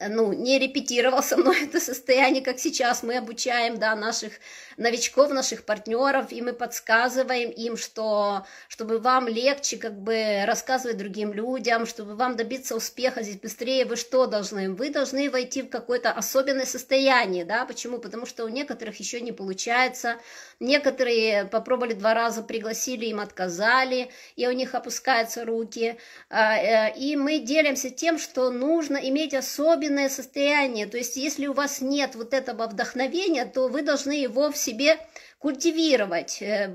ну, не репетировал со мной это состояние, как сейчас мы обучаем, да, наших новичков, наших партнеров, и мы подсказываем им, что чтобы вам легче как бы рассказывать другим людям, чтобы вам добиться успеха здесь быстрее, вы что должны? Вы должны войти в какое-то особенное состояние, да, почему? Потому что у некоторых еще не получается, некоторые попробовали два раза, пригласили, им отказали, и у них опускаются руки, а, э, и мы делимся тем, что нужно иметь особенное состояние, то есть если у вас нет вот этого вдохновения, то вы должны его все себе культивировать, э,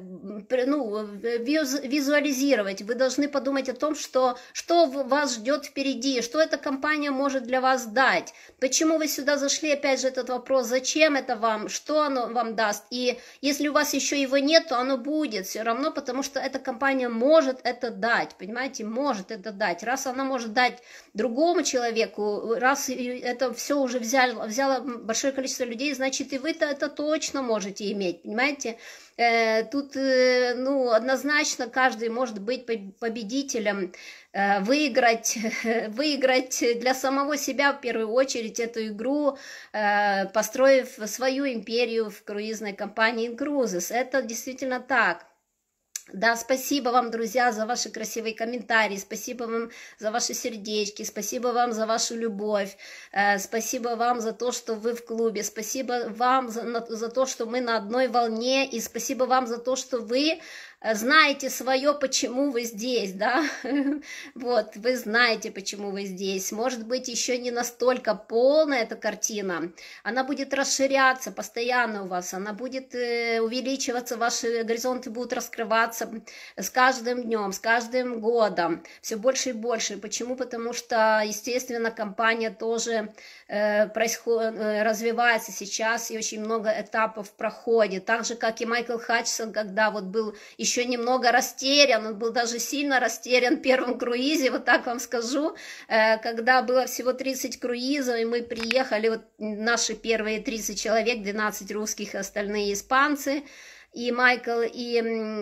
ну, визуализировать. Вы должны подумать о том, что, что вас ждет впереди, что эта компания может для вас дать, почему вы сюда зашли, опять же, этот вопрос, зачем это вам, что оно вам даст. И если у вас еще его нет, то оно будет все равно, потому что эта компания может это дать, понимаете, может это дать. Раз она может дать другому человеку, раз это все уже взяло, взяло большое количество людей, значит и вы-то это точно можете иметь, понимаете? знаете, э, тут, э, ну, однозначно каждый может быть победителем, э, выиграть, выиграть для самого себя в первую очередь эту игру, построив свою империю в круизной компании «Инкрузес». Это действительно так. Да, спасибо вам, друзья, за ваши красивые комментарии, спасибо вам за ваши сердечки, спасибо вам за вашу любовь, э, спасибо вам за то, что вы в клубе, спасибо вам за, на, за то, что мы на одной волне, и спасибо вам за то, что вы знаете свое, почему вы здесь, да, вот, вы знаете, почему вы здесь, может быть, еще не настолько полная эта картина, она будет расширяться постоянно у вас, она будет э, увеличиваться, ваши горизонты будут раскрываться с каждым днем, с каждым годом, все больше и больше, почему, потому что, естественно, компания тоже Э, происходит, э, развивается сейчас, и очень много этапов проходит. Так же, как и Майкл Хатчсон, когда вот был еще немного растерян, он был даже сильно растерян в первом круизе, вот так вам скажу, э, когда было всего 30 круизов, и мы приехали, вот наши первые 30 человек, 12 русских и остальные испанцы, и Майкл, и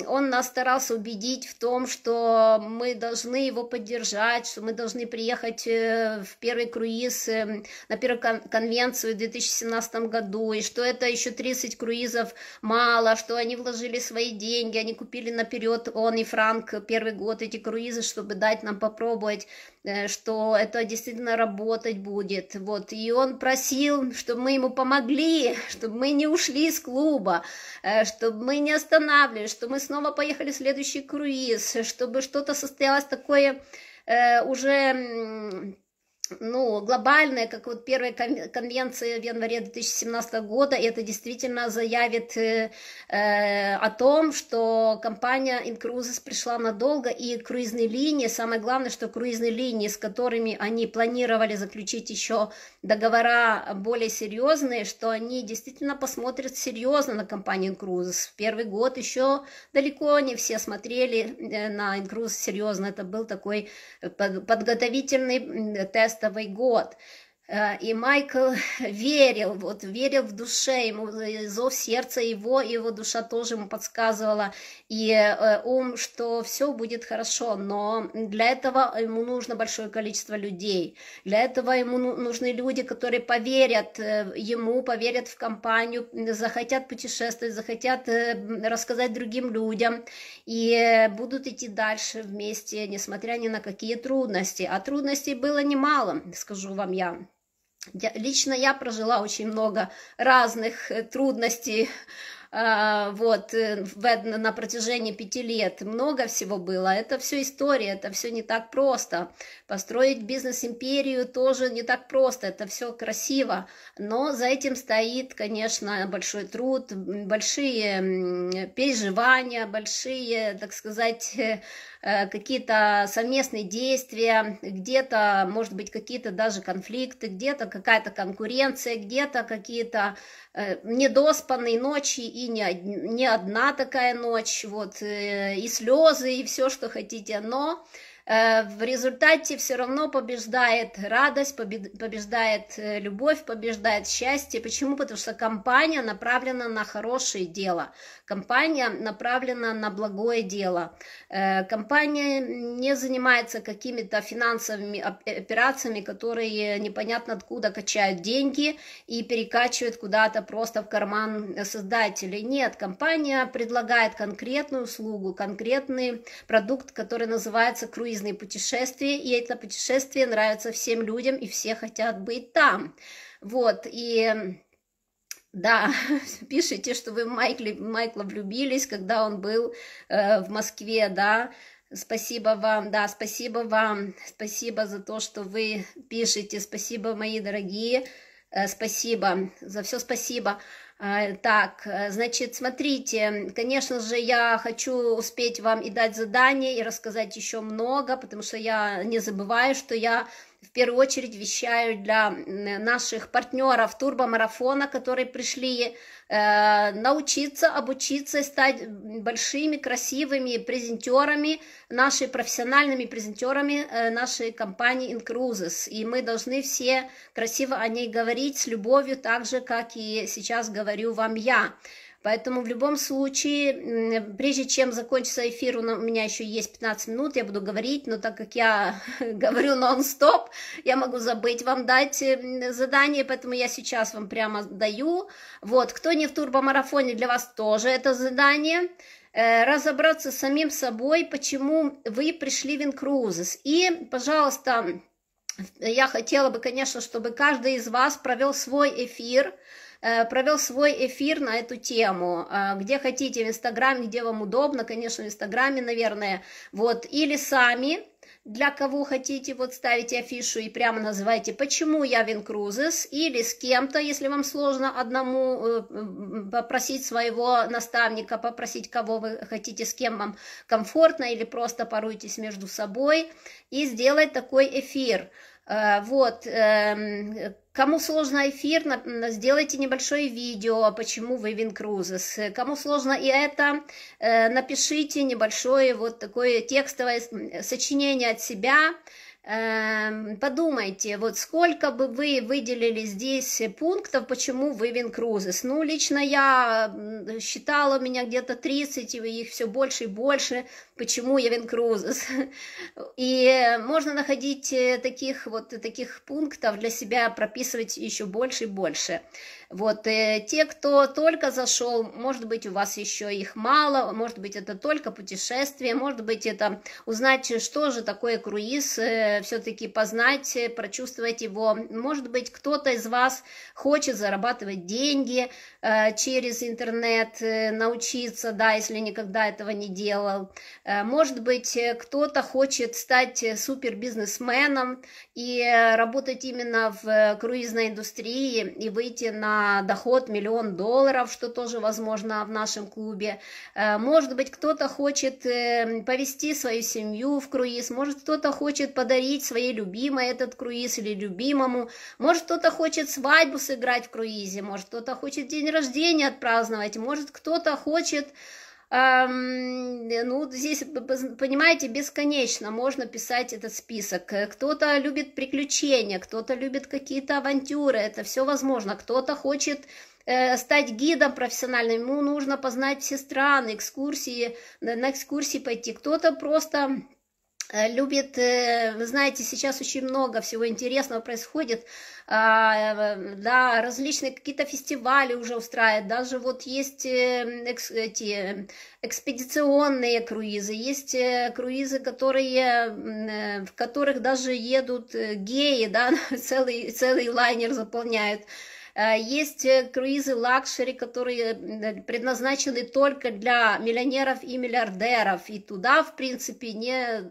он нас старался убедить в том, что мы должны его поддержать, что мы должны приехать э, в первый круиз, э, на первую конвенцию в 2017 году, и что это еще 30 круизов мало, что они вложили свои деньги, они купили наперед, он и Франк первый год эти круизы, чтобы дать нам попробовать, э, что это действительно работать будет, вот, и он просил, чтобы мы ему помогли, чтобы мы не ушли из клуба, чтобы мы не останавливались, что мы снова поехали в следующий круиз, чтобы что-то состоялось такое э, уже ну, глобальная, как вот первая конвенция в январе 2017 года, это действительно заявит э, э, о том, что компания Incruises пришла надолго, и круизные линии, самое главное, что круизные линии, с которыми они планировали заключить еще договора более серьезные, что они действительно посмотрят серьезно на компанию Incruises. В первый год еще далеко не все смотрели э, на Incruises серьезно, это был такой э, подготовительный тест тестовый год. Э, и Майкл верил, вот верил в душе, ему зов сердца его, его душа тоже ему подсказывала, и э, ум, что все будет хорошо, но для этого ему нужно большое количество людей, для этого ему ну, нужны люди, которые поверят э, ему, поверят в компанию, захотят путешествовать, захотят рассказать другим людям, и будут идти дальше вместе, несмотря ни на какие трудности, а трудностей было немало, скажу вам я. Я, лично я прожила очень много разных э, трудностей а, вот э, в, на протяжении пяти лет много всего было. Это все история, это все не так просто. Построить бизнес-империю тоже не так просто, это все красиво, но за этим стоит, конечно, большой труд, большие переживания, большие, так сказать, Э, какие-то совместные действия, где-то, может быть, какие-то даже конфликты, где-то какая-то конкуренция, где-то какие-то э, недоспанные ночи и не, не одна такая ночь, вот, э, и слезы, и все, что хотите, но Э, в результате все равно побеждает радость, побеждает э, любовь, побеждает счастье. Почему? Потому что компания направлена на хорошее дело, компания направлена на благое дело. Э, компания не занимается какими-то финансовыми операциями, которые непонятно откуда качают деньги и перекачивают куда-то просто в карман создателей. Нет, компания предлагает конкретную услугу, конкретный продукт, который называется круиз круизные путешествия, и это путешествие нравится всем людям, и все хотят быть там. Вот, и да, пишите, что вы Майкли, Майкла влюбились, когда он был э, в Москве, да. Спасибо вам, да, спасибо вам, спасибо за то, что вы пишете, спасибо, мои дорогие, э, спасибо, за все спасибо. Э, так, э, значит, смотрите, конечно же, я хочу успеть вам и дать задание, и рассказать еще много, потому что я не забываю, что я в первую очередь вещаю для наших партнеров турбомарафона, которые пришли э, научиться, обучиться, стать большими, красивыми презентерами, нашими профессиональными презентерами э, нашей компании Incruises. И мы должны все красиво о ней говорить с любовью, так же, как и сейчас говорю вам я. Поэтому в любом случае, прежде чем закончится эфир, у меня еще есть 15 минут, я буду говорить, но так как я говорю нон-стоп, я могу забыть вам дать задание, поэтому я сейчас вам прямо даю. Вот, кто не в турбомарафоне, для вас тоже это задание э, разобраться с самим собой, почему вы пришли в инкрузис. И, пожалуйста, я хотела бы, конечно, чтобы каждый из вас провел свой эфир – Э, провел свой эфир на эту тему. Э, где хотите, в Инстаграме, где вам удобно, конечно, в Инстаграме, наверное. Вот, или сами, для кого хотите, вот ставите афишу и прямо называйте, почему я Винкрузес, или с кем-то, если вам сложно одному э, попросить своего наставника, попросить, кого вы хотите, с кем вам комфортно, или просто поруйтесь между собой, и сделать такой эфир. Э, вот, эм, кому сложно эфир, сделайте небольшое видео, почему Вивин Винкрузес. Кому сложно и это, э, напишите небольшое вот такое текстовое сочинение от себя, Эм, подумайте, вот сколько бы вы выделили здесь пунктов, почему вы винкрузес. Ну, лично я считала, у меня где-то 30, и их все больше и больше, почему я винкрузес. И можно находить э, таких вот таких пунктов для себя, прописывать еще больше и больше. Вот э, те, кто только зашел, может быть, у вас еще их мало, может быть, это только путешествие, может быть, это узнать, э, что же такое круиз, э, все-таки познать, э, прочувствовать его. Может быть, кто-то из вас хочет зарабатывать деньги э, через интернет, э, научиться, да, если никогда этого не делал. Э, может быть, э, кто-то хочет стать супербизнесменом и работать именно в круизной индустрии и выйти на доход миллион долларов, что тоже возможно в нашем клубе. Э, может быть, кто-то хочет э, повести свою семью в круиз, может, кто-то хочет подарить своей любимой этот круиз или любимому, может, кто-то хочет свадьбу сыграть в круизе, может, кто-то хочет день рождения отпраздновать, может, кто-то хочет ну, здесь, понимаете, бесконечно можно писать этот список. Э, кто-то любит приключения, кто-то любит какие-то авантюры, это все возможно. Кто-то хочет э, стать гидом профессиональным, ему нужно познать все страны, экскурсии, на экскурсии пойти. Кто-то просто Э, любит, э, вы знаете, сейчас очень много всего интересного происходит, а, э, да, различные какие-то фестивали уже устраивают, даже вот есть эм, эти экспедиционные круизы, есть круизы, которые, в которых даже едут геи, да, целый, целый лайнер заполняют, Э, есть э, круизы лакшери, которые э, предназначены только для миллионеров и миллиардеров. И туда, в принципе, не,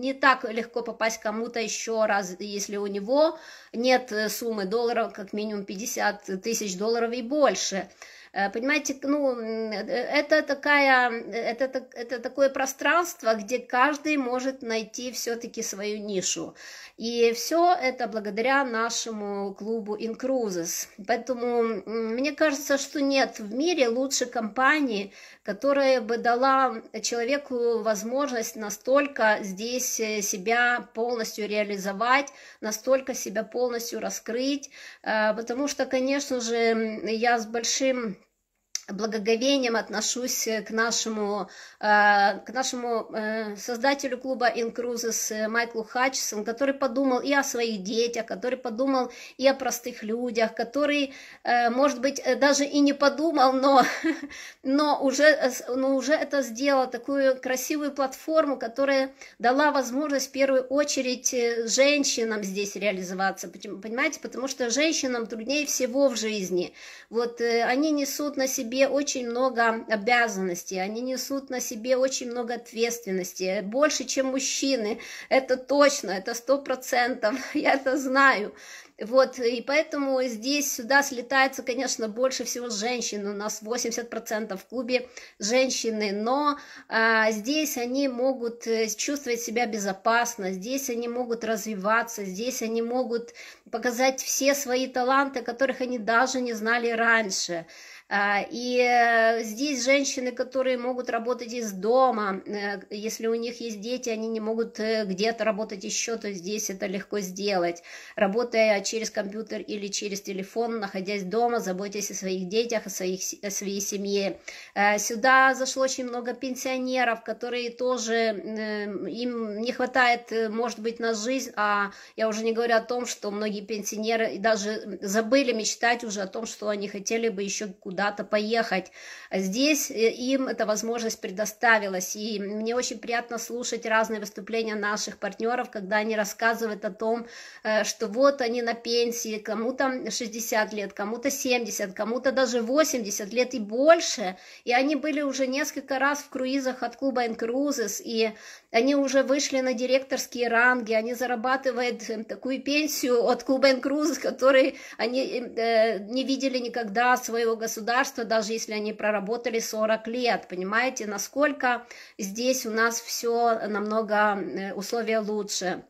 не так легко попасть кому-то еще раз, если у него нет суммы долларов как минимум 50 тысяч долларов и больше. Э, понимаете, ну, э, это, такая, это, это такое пространство, где каждый может найти все-таки свою нишу. И все это благодаря нашему клубу Incruises. Поэтому мне кажется, что нет в мире лучше компании, которая бы дала человеку возможность настолько здесь э, себя полностью реализовать, настолько себя полностью раскрыть, потому что, конечно же, я с большим благоговением отношусь э, к нашему, э, к нашему э, создателю клуба Инкрузес Майклу Хатчесону, который подумал и о своих детях, который подумал и о простых людях, который, может быть, даже и не подумал, но, но, уже, но уже это сделал, такую красивую платформу, которая дала возможность в первую очередь женщинам здесь реализоваться, понимаете, потому что женщинам труднее всего в жизни. Вот они несут на себе себе очень много обязанностей, они несут на себе очень много ответственности, больше, чем мужчины, это точно, это сто процентов, я это знаю. Вот, и поэтому здесь сюда слетается, конечно, больше всего женщин, у нас 80% в клубе женщины, но а, здесь они могут э, чувствовать себя безопасно, здесь они могут развиваться, здесь они могут показать все свои таланты, которых они даже не знали раньше. А, и э, здесь женщины, которые могут работать из дома, э, если у них есть дети, они не могут э, где-то работать еще, то здесь это легко сделать. Работая через компьютер или через телефон, находясь дома, заботясь о своих детях, о, своих, о своей семье. Сюда зашло очень много пенсионеров, которые тоже, эм, им не хватает, может быть, на жизнь, а я уже не говорю о том, что многие пенсионеры даже забыли мечтать уже о том, что они хотели бы еще куда куда-то поехать. Здесь э, им эта возможность предоставилась, и мне очень приятно слушать разные выступления наших партнеров, когда они рассказывают о том, э, что вот они на пенсии, кому-то 60 лет, кому-то 70, кому-то даже 80 лет и больше, и они были уже несколько раз в круизах от клуба Encruises, и они уже вышли на директорские ранги, они зарабатывают э, такую пенсию от клуба Encruises, который они э, не видели никогда своего государства, государства, даже если они проработали 40 лет. Понимаете, насколько здесь у нас все намного э, условия лучше.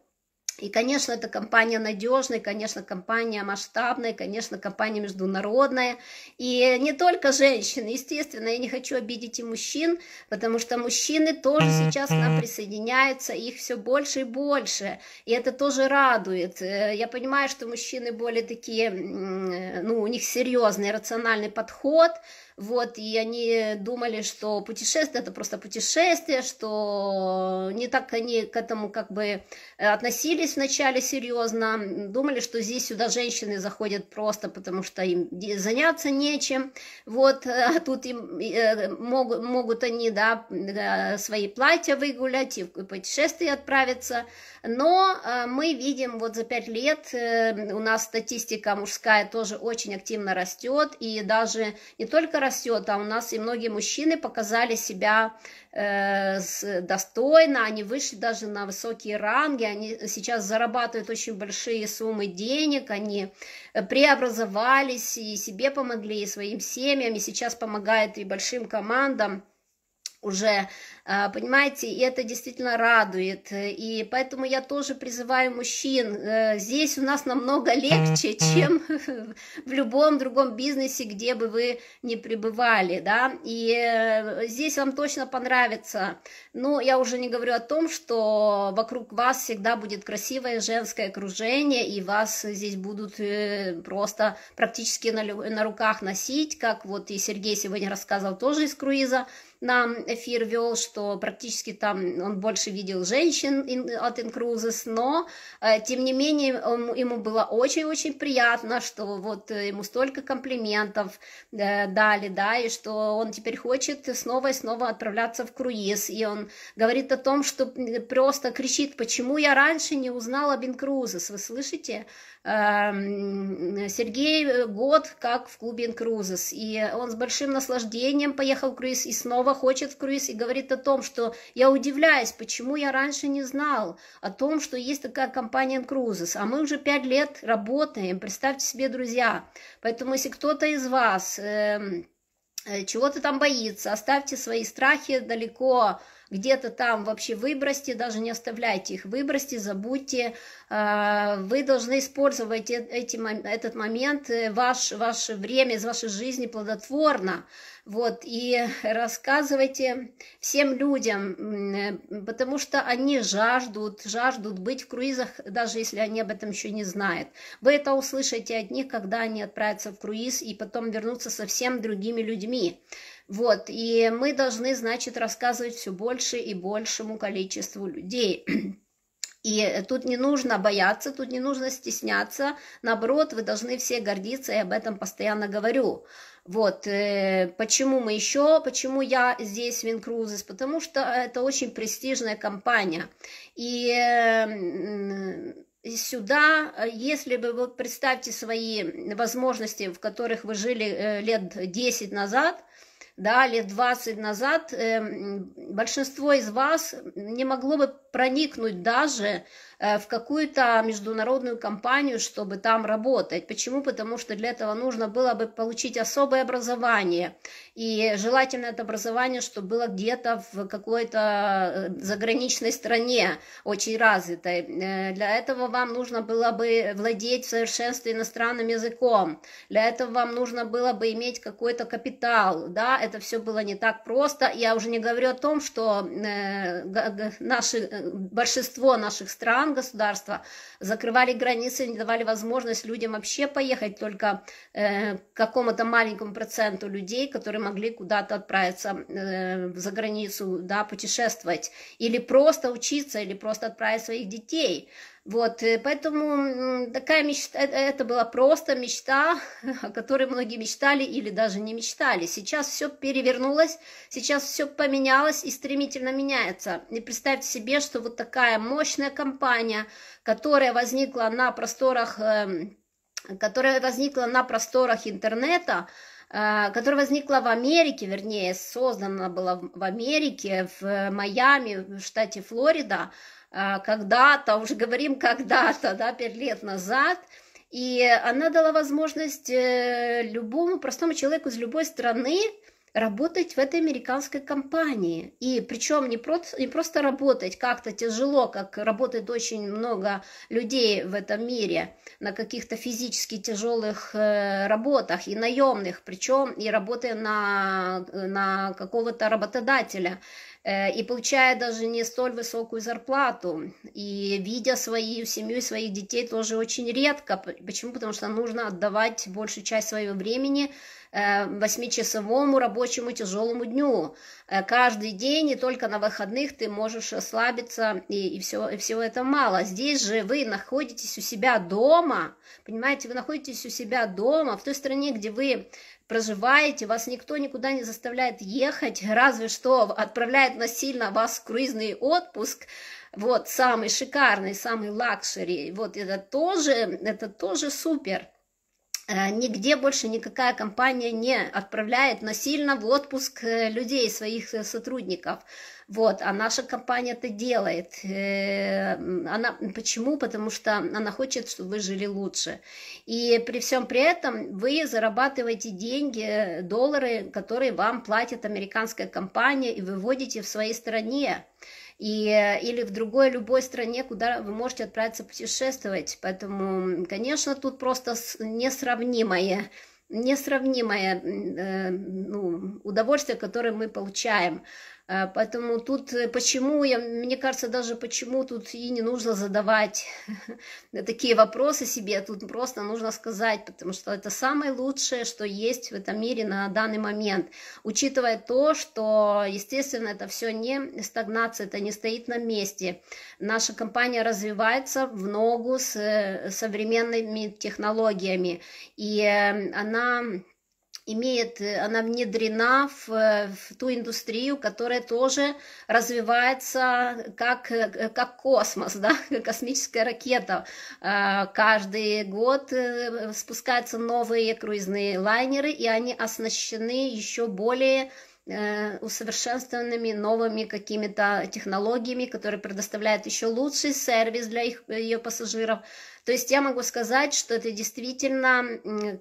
И, конечно, это компания надежная, конечно, компания масштабная, конечно, компания международная. И не только женщины, естественно, я не хочу обидеть и мужчин, потому что мужчины тоже сейчас к нам присоединяются, их все больше и больше. И это тоже радует. Э, я понимаю, что мужчины более такие, э, ну, у них серьезный рациональный подход, вот, и они думали, что путешествие это просто путешествие, что не так они к этому как бы э, относились вначале серьезно, думали, что здесь сюда женщины заходят просто потому, что им заняться нечем, вот, а тут им э, могут, могут они, да, свои платья выгулять и в путешествие отправиться, но э, мы видим вот за пять лет у нас статистика мужская тоже очень активно растет, и даже не только растет, растет, а у нас и многие мужчины показали себя э, достойно, они вышли даже на высокие ранги, они сейчас зарабатывают очень большие суммы денег, они э, преобразовались и себе помогли, и своим семьям, и сейчас помогают и большим командам уже, а, понимаете, и это действительно радует, и поэтому я тоже призываю мужчин, э, здесь у нас намного легче, чем в любом другом бизнесе, где бы вы ни пребывали, да, и э, здесь вам точно понравится, но я уже не говорю о том, что вокруг вас всегда будет красивое женское окружение, и вас здесь будут э, просто практически на, на руках носить, как вот и Сергей сегодня рассказывал тоже из круиза, нам эфир вел, что практически там он больше видел женщин от Инкрузес, но э, тем не менее ему было очень-очень приятно, что вот ему столько комплиментов э, дали, да, и что он теперь хочет снова и снова отправляться в круиз, и он говорит о том, что просто кричит, почему я раньше не узнал об Инкрузес, вы слышите? Эм, Сергей э, год как в клубе Инкрузес, и он с большим наслаждением поехал в круиз и снова хочет в круиз, и говорит о том, что я удивляюсь, почему я раньше не знал о том, что есть такая компания Инкрузес, а мы уже пять лет работаем, представьте себе, друзья, поэтому если кто-то из вас эм, э, чего-то там боится, оставьте свои страхи далеко, где-то там вообще выбросьте, даже не оставляйте их, выбросьте, забудьте. А, вы должны использовать э, эти, этот момент, э, ваш, ваше время из вашей жизни плодотворно. Вот, и рассказывайте всем людям, э, потому что они жаждут, жаждут быть в круизах, даже если они об этом еще не знают. Вы это услышите от них, когда они отправятся в круиз и потом вернутся совсем другими людьми. Вот, и мы должны, значит, рассказывать все больше и большему количеству людей. И тут не нужно бояться, тут не нужно стесняться. Наоборот, вы должны все гордиться, я об этом постоянно говорю. Вот, э, почему мы еще, почему я здесь, Винкрузес, потому что это очень престижная компания. И э, сюда, если бы вы представьте свои возможности, в которых вы жили э, лет 10 назад, да, лет 20 назад, э, большинство из вас не могло бы проникнуть даже э, в какую-то международную компанию, чтобы там работать. Почему? Потому что для этого нужно было бы получить особое образование. И желательно это образование, чтобы было где-то в какой-то э, заграничной стране, очень развитой. Э, для этого вам нужно было бы владеть в совершенстве иностранным языком. Для этого вам нужно было бы иметь какой-то капитал, да, это все было не так просто. Я уже не говорю о том, что э, наши, э, большинство наших стран, государства закрывали границы, не давали возможность людям вообще поехать, только э, к какому-то маленькому проценту людей, которые могли куда-то отправиться за границу, да, путешествовать, или просто учиться, или просто отправить своих детей. Вот, э, поэтому такая мечта, э, это была просто мечта, о которой многие мечтали или даже не мечтали. Сейчас все перевернулось, сейчас все поменялось и стремительно меняется. И представьте себе, что вот такая мощная компания, которая возникла на просторах, эм, которая возникла на просторах интернета, э, которая возникла в Америке, вернее, создана была в Америке, в Майами, в штате Флорида, Э, когда-то, уже говорим когда-то, да, пять лет назад, и она дала возможность э, любому простому человеку из любой страны работать в этой американской компании. И причем не, про, не просто работать как-то тяжело, как работает очень много людей в этом мире на каких-то физически тяжелых э, работах и наемных, причем и работы на, на какого-то работодателя. Э, и получая даже не столь высокую зарплату, и видя свою семью и своих детей тоже очень редко. Почему? Потому что нужно отдавать большую часть своего времени э, восьмичасовому рабочему тяжелому дню. Э, каждый день и только на выходных ты можешь ослабиться, и, и, все, и всего это мало. Здесь же вы находитесь у себя дома, понимаете, вы находитесь у себя дома, в той стране, где вы проживаете, вас никто никуда не заставляет ехать, разве что отправляет насильно вас в круизный отпуск, вот, самый шикарный, самый лакшери, вот, это тоже, это тоже супер. Э, нигде больше никакая компания не отправляет насильно в отпуск э, людей, своих э, сотрудников. Вот, а наша компания это делает. Она, почему? Потому что она хочет, чтобы вы жили лучше. И при всем при этом вы зарабатываете деньги, доллары, которые вам платит американская компания и выводите в своей стране и, э, или в другой любой стране, куда вы можете отправиться путешествовать. Поэтому, конечно, тут просто несравнимое несравнимое э, ну, удовольствие, которое мы получаем. Э, поэтому тут э, почему, я, мне кажется, даже почему тут и не нужно задавать такие вопросы себе, тут просто нужно сказать, потому что это самое лучшее, что есть в этом мире на данный момент, учитывая то, что, естественно, это все не стагнация, это не стоит на месте. Наша компания развивается в ногу с э, современными технологиями, и она имеет, э, она внедрена в, э, в ту индустрию, которая тоже развивается как, э, как космос, да, космическая ракета. А, каждый год спускаются новые круизные лайнеры, и они оснащены еще более усовершенствованными новыми какими-то технологиями, которые предоставляют еще лучший сервис для их, ее пассажиров. То есть я могу сказать, что это действительно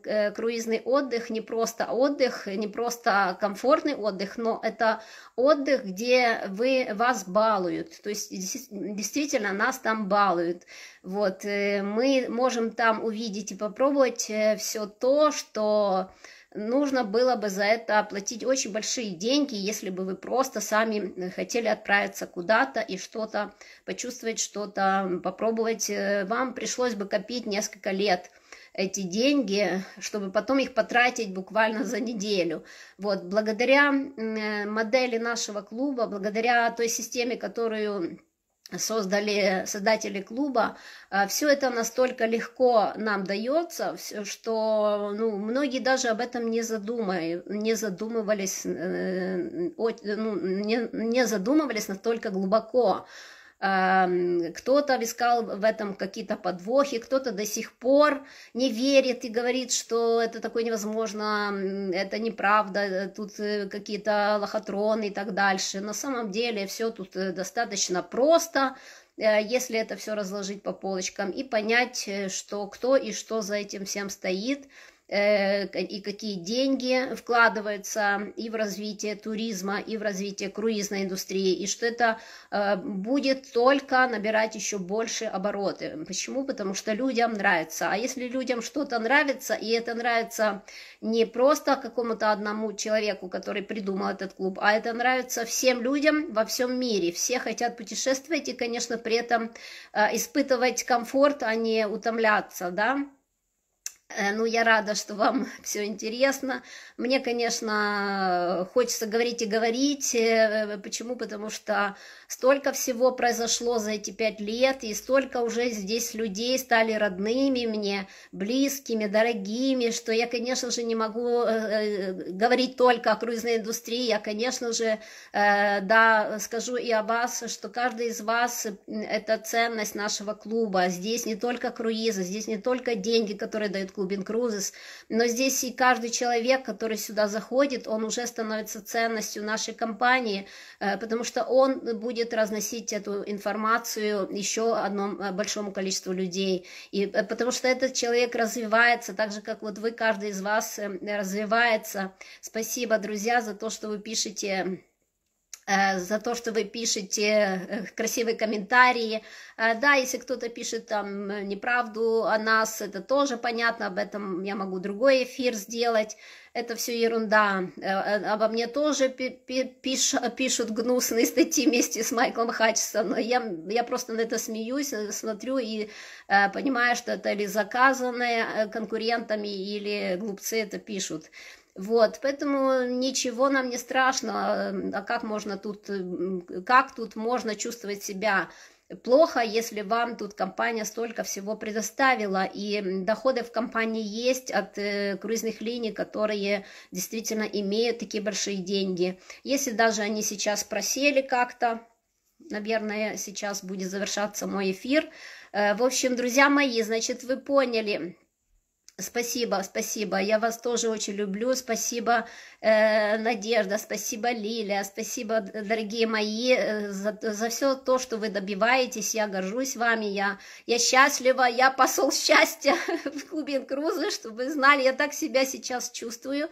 э, круизный отдых, не просто отдых, не просто комфортный отдых, но это отдых, где вы, вас балуют, то есть действительно нас там балуют. Вот, э, мы можем там увидеть и попробовать э, все то, что нужно было бы за это оплатить очень большие деньги, если бы вы просто сами э, хотели отправиться куда-то и что-то почувствовать, что-то попробовать. Э, вам пришлось бы копить несколько лет эти деньги, чтобы потом их потратить буквально за неделю. Вот, благодаря э, модели нашего клуба, благодаря той системе, которую создали создатели клуба, а, все это настолько легко нам дается, что ну, многие даже об этом не, задумали, не задумывались, э, ну, не задумывались настолько глубоко кто-то искал в этом какие-то подвохи, кто-то до сих пор не верит и говорит, что это такое невозможно, это неправда, э, тут э, какие-то лохотроны и так дальше. На самом деле все тут э, достаточно просто, если это все разложить по полочкам и понять, что кто и что за этим всем стоит – Э, и какие деньги вкладываются и в развитие туризма, и в развитие круизной индустрии, и что это э, будет только набирать еще больше обороты. Почему? Потому что людям нравится. А если людям что-то нравится, и это нравится не просто какому-то одному человеку, который придумал этот клуб, а это нравится всем людям во всем мире. Все хотят путешествовать и, конечно, при этом э, испытывать комфорт, а не утомляться, да, Э, ну, я рада, что вам все интересно. Мне, конечно, хочется говорить и говорить. Э, э, почему? Потому что столько всего произошло за эти пять лет, и столько уже здесь людей стали родными мне, близкими, дорогими, что я, конечно же, не могу говорить только о круизной индустрии. Я, конечно же, да, скажу и о вас, что каждый из вас – это ценность нашего клуба. Здесь не только круизы, здесь не только деньги, которые дают клуб, Клубин Крузес. Но здесь и каждый человек, который сюда заходит, он уже становится ценностью нашей компании, э, потому что он будет разносить эту информацию еще одному э, большому количеству людей. И э, потому что этот человек развивается, так же, как вот вы, каждый из вас развивается. Спасибо, друзья, за то, что вы пишете Э, за то, что вы пишете э, красивые комментарии. Э, да, если кто-то пишет там неправду о нас, это тоже понятно, об этом я могу другой эфир сделать. Это все ерунда. Обо мне тоже пиш, пишут гнусные статьи вместе с Майклом Хатчесом, но я, я просто на это смеюсь, смотрю и понимаю, что это или заказанные конкурентами, или глупцы это пишут. Вот, поэтому ничего нам не страшно, эм, а как можно тут, эм, как тут можно чувствовать себя плохо, если вам тут компания столько всего предоставила, и доходы в компании есть от э, круизных линий, которые действительно имеют такие большие деньги. Если даже они сейчас просели как-то, наверное, сейчас будет завершаться мой эфир. Э, в общем, друзья мои, значит, вы поняли, Спасибо, спасибо. Я вас тоже очень люблю. Спасибо, э, Надежда, спасибо, Лилия, спасибо, дорогие мои, э, за, за все то, что вы добиваетесь. Я горжусь вами, я, я счастлива, я посол счастья в Кубин Крузы, чтобы вы знали, я так себя сейчас чувствую.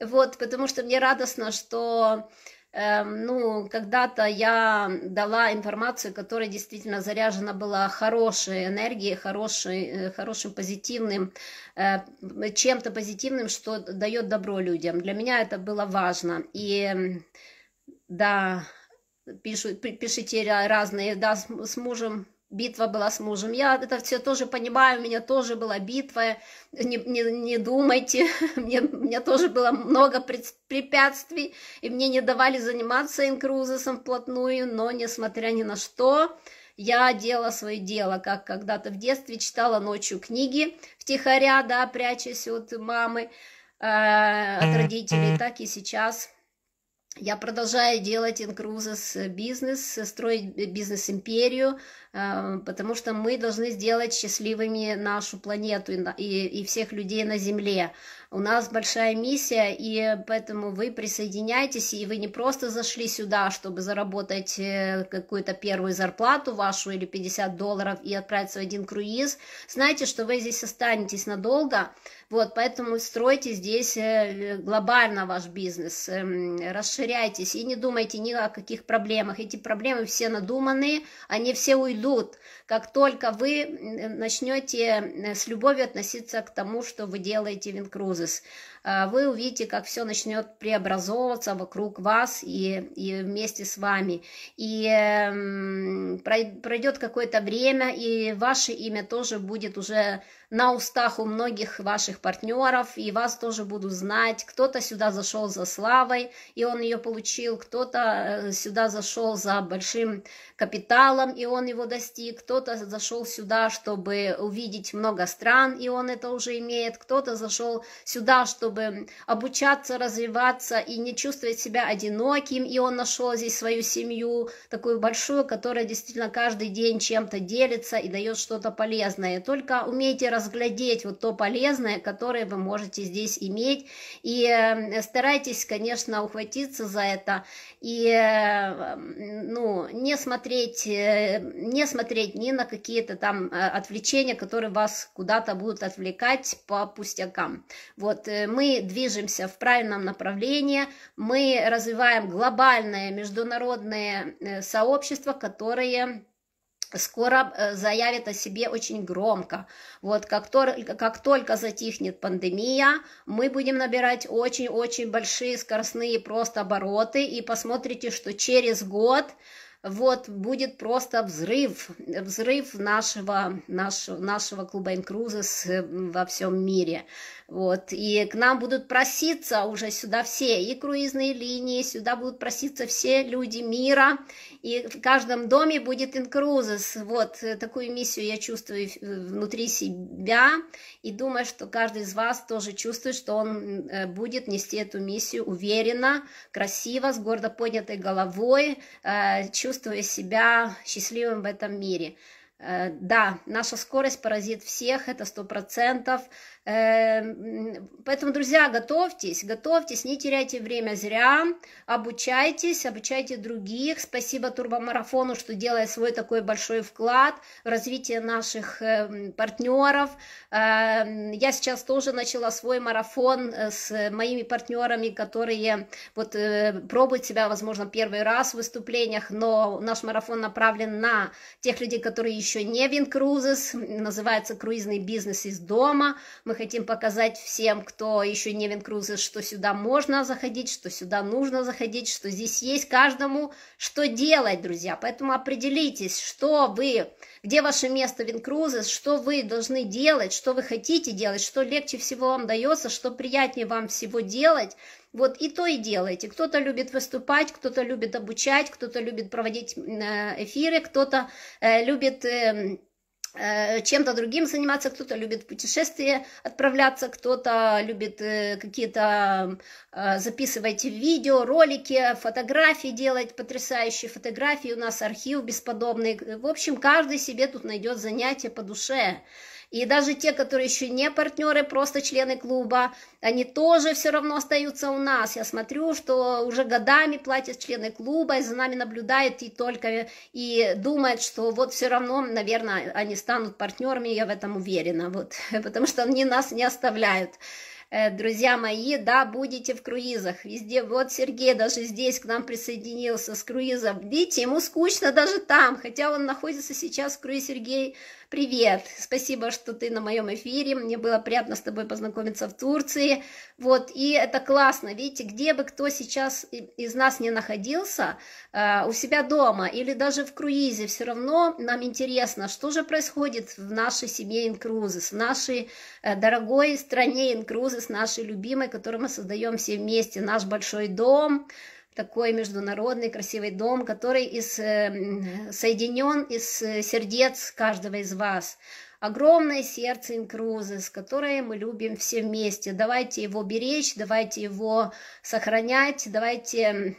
Вот, потому что мне радостно, что Эм, ну, когда-то я дала информацию, которая действительно заряжена была хорошей энергией, хорошей, э, хорошим позитивным, э, чем-то позитивным, что дает добро людям. Для меня это было важно. И да, пишу, пишите разные, да, с, с мужем битва была с мужем. Я это все тоже понимаю, у меня тоже была битва, не, не, не думайте, мне, мне тоже было много препятствий, и мне не давали заниматься инкрузесом вплотную, но несмотря ни на что, я делала свое дело, как когда-то в детстве читала ночью книги втихаря, да, прячась от мамы, э, от родителей, так и сейчас – я продолжаю делать Incruises бизнес, э, строить бизнес-империю, э, потому что мы должны сделать счастливыми нашу планету и, всех людей на Земле. У нас большая миссия, и поэтому вы присоединяйтесь, и вы не просто зашли сюда, чтобы заработать э, какую-то первую зарплату вашу или 50 долларов и отправиться в один круиз. Знаете, что вы здесь останетесь надолго, вот, поэтому стройте здесь э, глобально ваш бизнес, эм, расширяйтесь и не думайте ни о каких проблемах. Эти проблемы все надуманные, они все уйдут, как только вы начнете э, с любовью относиться к тому, что вы делаете в Инкрузес. Э, вы увидите, как все начнет преобразовываться вокруг вас и, и вместе с вами. И эм, пройдет какое-то время, и ваше имя тоже будет уже на устах у многих ваших партнеров, и вас тоже будут знать. Кто-то сюда зашел за славой, и он ее получил, кто-то э, сюда зашел за большим капиталом, и он его достиг, кто-то зашел сюда, чтобы увидеть много стран, и он это уже имеет, кто-то зашел сюда, чтобы чтобы обучаться, развиваться и не чувствовать себя одиноким. И он нашел здесь свою семью, такую большую, которая действительно каждый день чем-то делится и дает что-то полезное. Только умейте разглядеть вот то полезное, которое вы можете здесь иметь. И э, старайтесь, конечно, ухватиться за это и э, ну, не смотреть, э, не смотреть ни на какие-то там отвлечения, которые вас куда-то будут отвлекать по пустякам. Вот мы мы движемся в правильном направлении, мы развиваем глобальное международное э, сообщество, которое скоро э, заявит о себе очень громко. Вот как только, как только затихнет пандемия, мы будем набирать очень-очень большие скоростные просто обороты, и посмотрите, что через год вот будет просто взрыв, взрыв нашего, нашего, нашего клуба Инкрузес э, во всем мире. Вот, и к нам будут проситься уже сюда все, и круизные линии, сюда будут проситься все люди мира, и в каждом доме будет инкрузес. Вот, э, такую миссию я чувствую э, внутри себя, и думаю, что каждый из вас тоже чувствует, что он э, будет нести эту миссию уверенно, красиво, с гордо поднятой головой, чувствуя себя счастливым в этом мире. Э, да, наша скорость поразит всех, это сто процентов. Эм, поэтому, друзья, готовьтесь, готовьтесь, не теряйте время зря, обучайтесь, обучайте других. Спасибо Турбомарафону, что делает свой такой большой вклад в развитие наших эм, партнеров. Эм, я сейчас тоже начала свой марафон э, с моими партнерами, которые вот э, пробуют себя, возможно, первый раз в выступлениях, но наш марафон направлен на тех людей, которые еще еще не Винкрузес, называется круизный бизнес из дома. Мы хотим показать всем, кто еще не Винкрузес, что сюда можно заходить, что сюда нужно заходить, что здесь есть каждому, что делать, друзья. Поэтому определитесь, что вы где ваше место Винкрузес, что вы должны делать, что вы хотите делать, что легче всего вам дается, что приятнее вам всего делать. Вот и то и делайте. Кто-то любит выступать, кто-то любит обучать, кто-то любит проводить э, эфиры, кто-то э, любит... Э, Э, чем-то другим заниматься, кто-то любит путешествия отправляться, кто-то любит э, какие-то э, записывать видео, ролики, фотографии делать, потрясающие фотографии, у нас архив бесподобный. В общем, каждый себе тут найдет занятие по душе. И даже те, которые еще не партнеры, просто члены клуба, они тоже все равно остаются у нас. Я смотрю, что уже годами платят члены клуба, и за нами наблюдают и только, и думают, что вот все равно, наверное, они станут партнерами, я в этом уверена, вот, потому что они нас не оставляют э, друзья мои, да, будете в круизах, везде, вот Сергей даже здесь к нам присоединился с круизов, видите, ему скучно даже там, хотя он находится сейчас в круизе, Сергей Привет, спасибо, что ты на моем эфире, мне было приятно с тобой познакомиться в Турции, вот, и это классно, видите, где бы кто сейчас из нас не находился, э, у себя дома или даже в круизе, все равно нам интересно, что же происходит в нашей семье Инкрузес, в нашей э, дорогой стране Инкрузес, нашей любимой, которую мы создаем все вместе, наш большой дом, такой международный красивый дом, который из, э, соединен из э, сердец каждого из вас. Огромное сердце с которое мы любим все вместе. Давайте его беречь, давайте его сохранять, давайте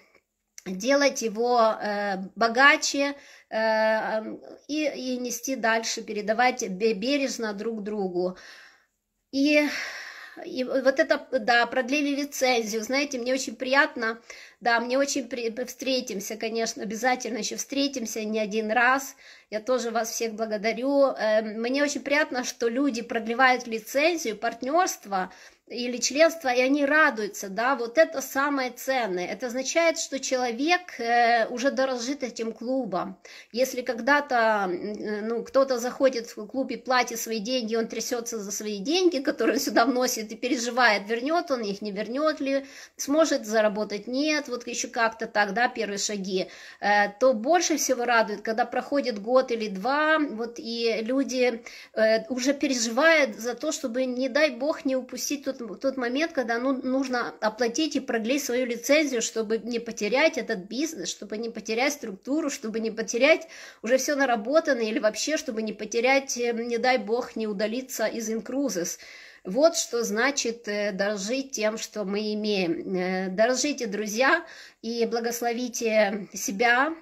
делать его э, богаче э, и, и нести дальше, передавать бережно друг другу. И и вот это, да, продлили лицензию. Знаете, мне очень приятно да, мне очень при... встретимся, конечно, обязательно еще встретимся не один раз. Я тоже вас всех благодарю. Эм, мне очень приятно, что люди продлевают лицензию, партнерство или членство, и они радуются, да, вот это самое ценное. Это означает, что человек э, уже дорожит этим клубом. Если когда-то, ну, кто-то заходит в клуб и платит свои деньги, он трясется за свои деньги, которые он сюда вносит и переживает, вернет он их, не вернет ли, сможет заработать, нет, вот еще как-то тогда первые шаги, э, то больше всего радует, когда проходит год или два, вот и люди э, уже переживают за то, чтобы, не дай бог, не упустить тот, тот момент, когда ну, нужно оплатить и продлить свою лицензию, чтобы не потерять этот бизнес, чтобы не потерять структуру, чтобы не потерять уже все наработанное или вообще, чтобы не потерять, э, не дай бог, не удалиться из инкрузис. Вот что значит э, дорожить тем, что мы имеем. Э, дорожите, друзья, и благословите себя,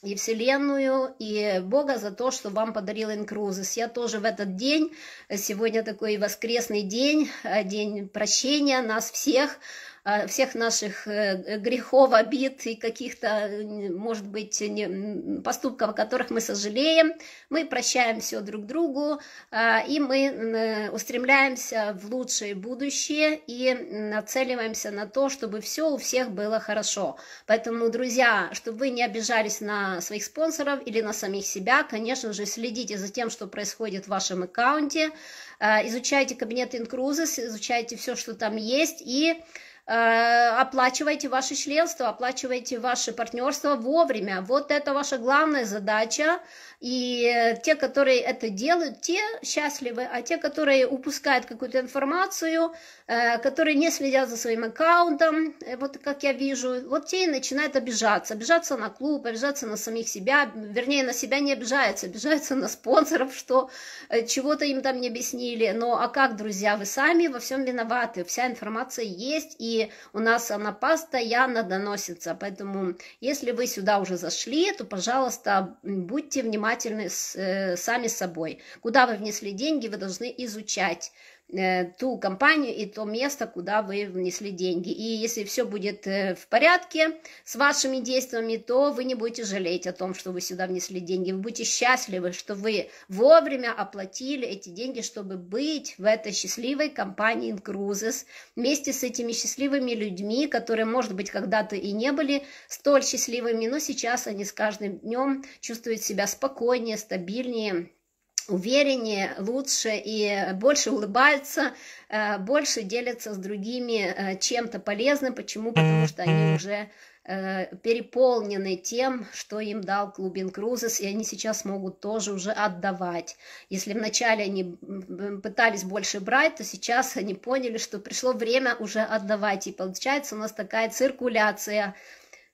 и Вселенную, и Бога за то, что вам подарил Инкрузес. Я тоже в этот день, сегодня такой воскресный день, э, день прощения нас всех, а, всех наших э, грехов, обид и каких-то, э, может быть, поступков, о которых мы сожалеем. Мы прощаем все друг другу, а, и мы э, устремляемся в лучшее будущее и нацеливаемся на то, чтобы все у всех было хорошо. Поэтому, друзья, чтобы вы не обижались на своих спонсоров или на самих себя, конечно же, следите за тем, что происходит в вашем аккаунте, а, изучайте кабинет Инкрузес, изучайте все, что там есть, и Э, оплачивайте ваше членство, оплачивайте ваше партнерство вовремя. Вот это ваша главная задача и э, те, которые это делают, те счастливы, а те, которые упускают какую-то информацию, э, которые не следят за своим аккаунтом, э, вот как я вижу, вот те и начинают обижаться. Обижаться на клуб, обижаться на самих себя, вернее, на себя не обижаются, обижаются на спонсоров, что чего-то им там не объяснили. Но ну, а как, друзья, вы сами во всем виноваты, вся информация есть, и у нас она постоянно доносится. Поэтому, если вы сюда уже зашли, то, пожалуйста, будьте внимательны внимательны с, э, сами собой. Куда вы внесли деньги, вы должны изучать Э, ту компанию и то место, куда вы внесли деньги. И если все будет э, в порядке с вашими действиями, то вы не будете жалеть о том, что вы сюда внесли деньги. Вы будете счастливы, что вы вовремя оплатили эти деньги, чтобы быть в этой счастливой компании Incruises вместе с этими счастливыми людьми, которые, может быть, когда-то и не были столь счастливыми, но сейчас они с каждым днем чувствуют себя спокойнее, стабильнее, увереннее, лучше и больше улыбаются, э, больше делятся с другими э, чем-то полезным. Почему? Потому что они уже э, переполнены тем, что им дал Клубин Крузес, и они сейчас могут тоже уже отдавать. Если вначале они пытались больше брать, то сейчас они поняли, что пришло время уже отдавать. И получается у нас такая циркуляция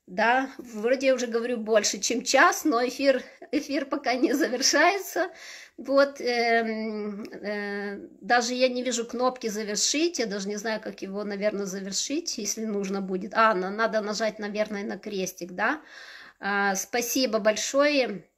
да, вроде я уже говорю больше, чем час, но эфир, эфир пока не завершается. Вот, э, э, даже я не вижу кнопки «Завершить», я даже не знаю, как его, наверное, завершить, если нужно будет. А, надо нажать, наверное, на крестик, да? Э, спасибо большое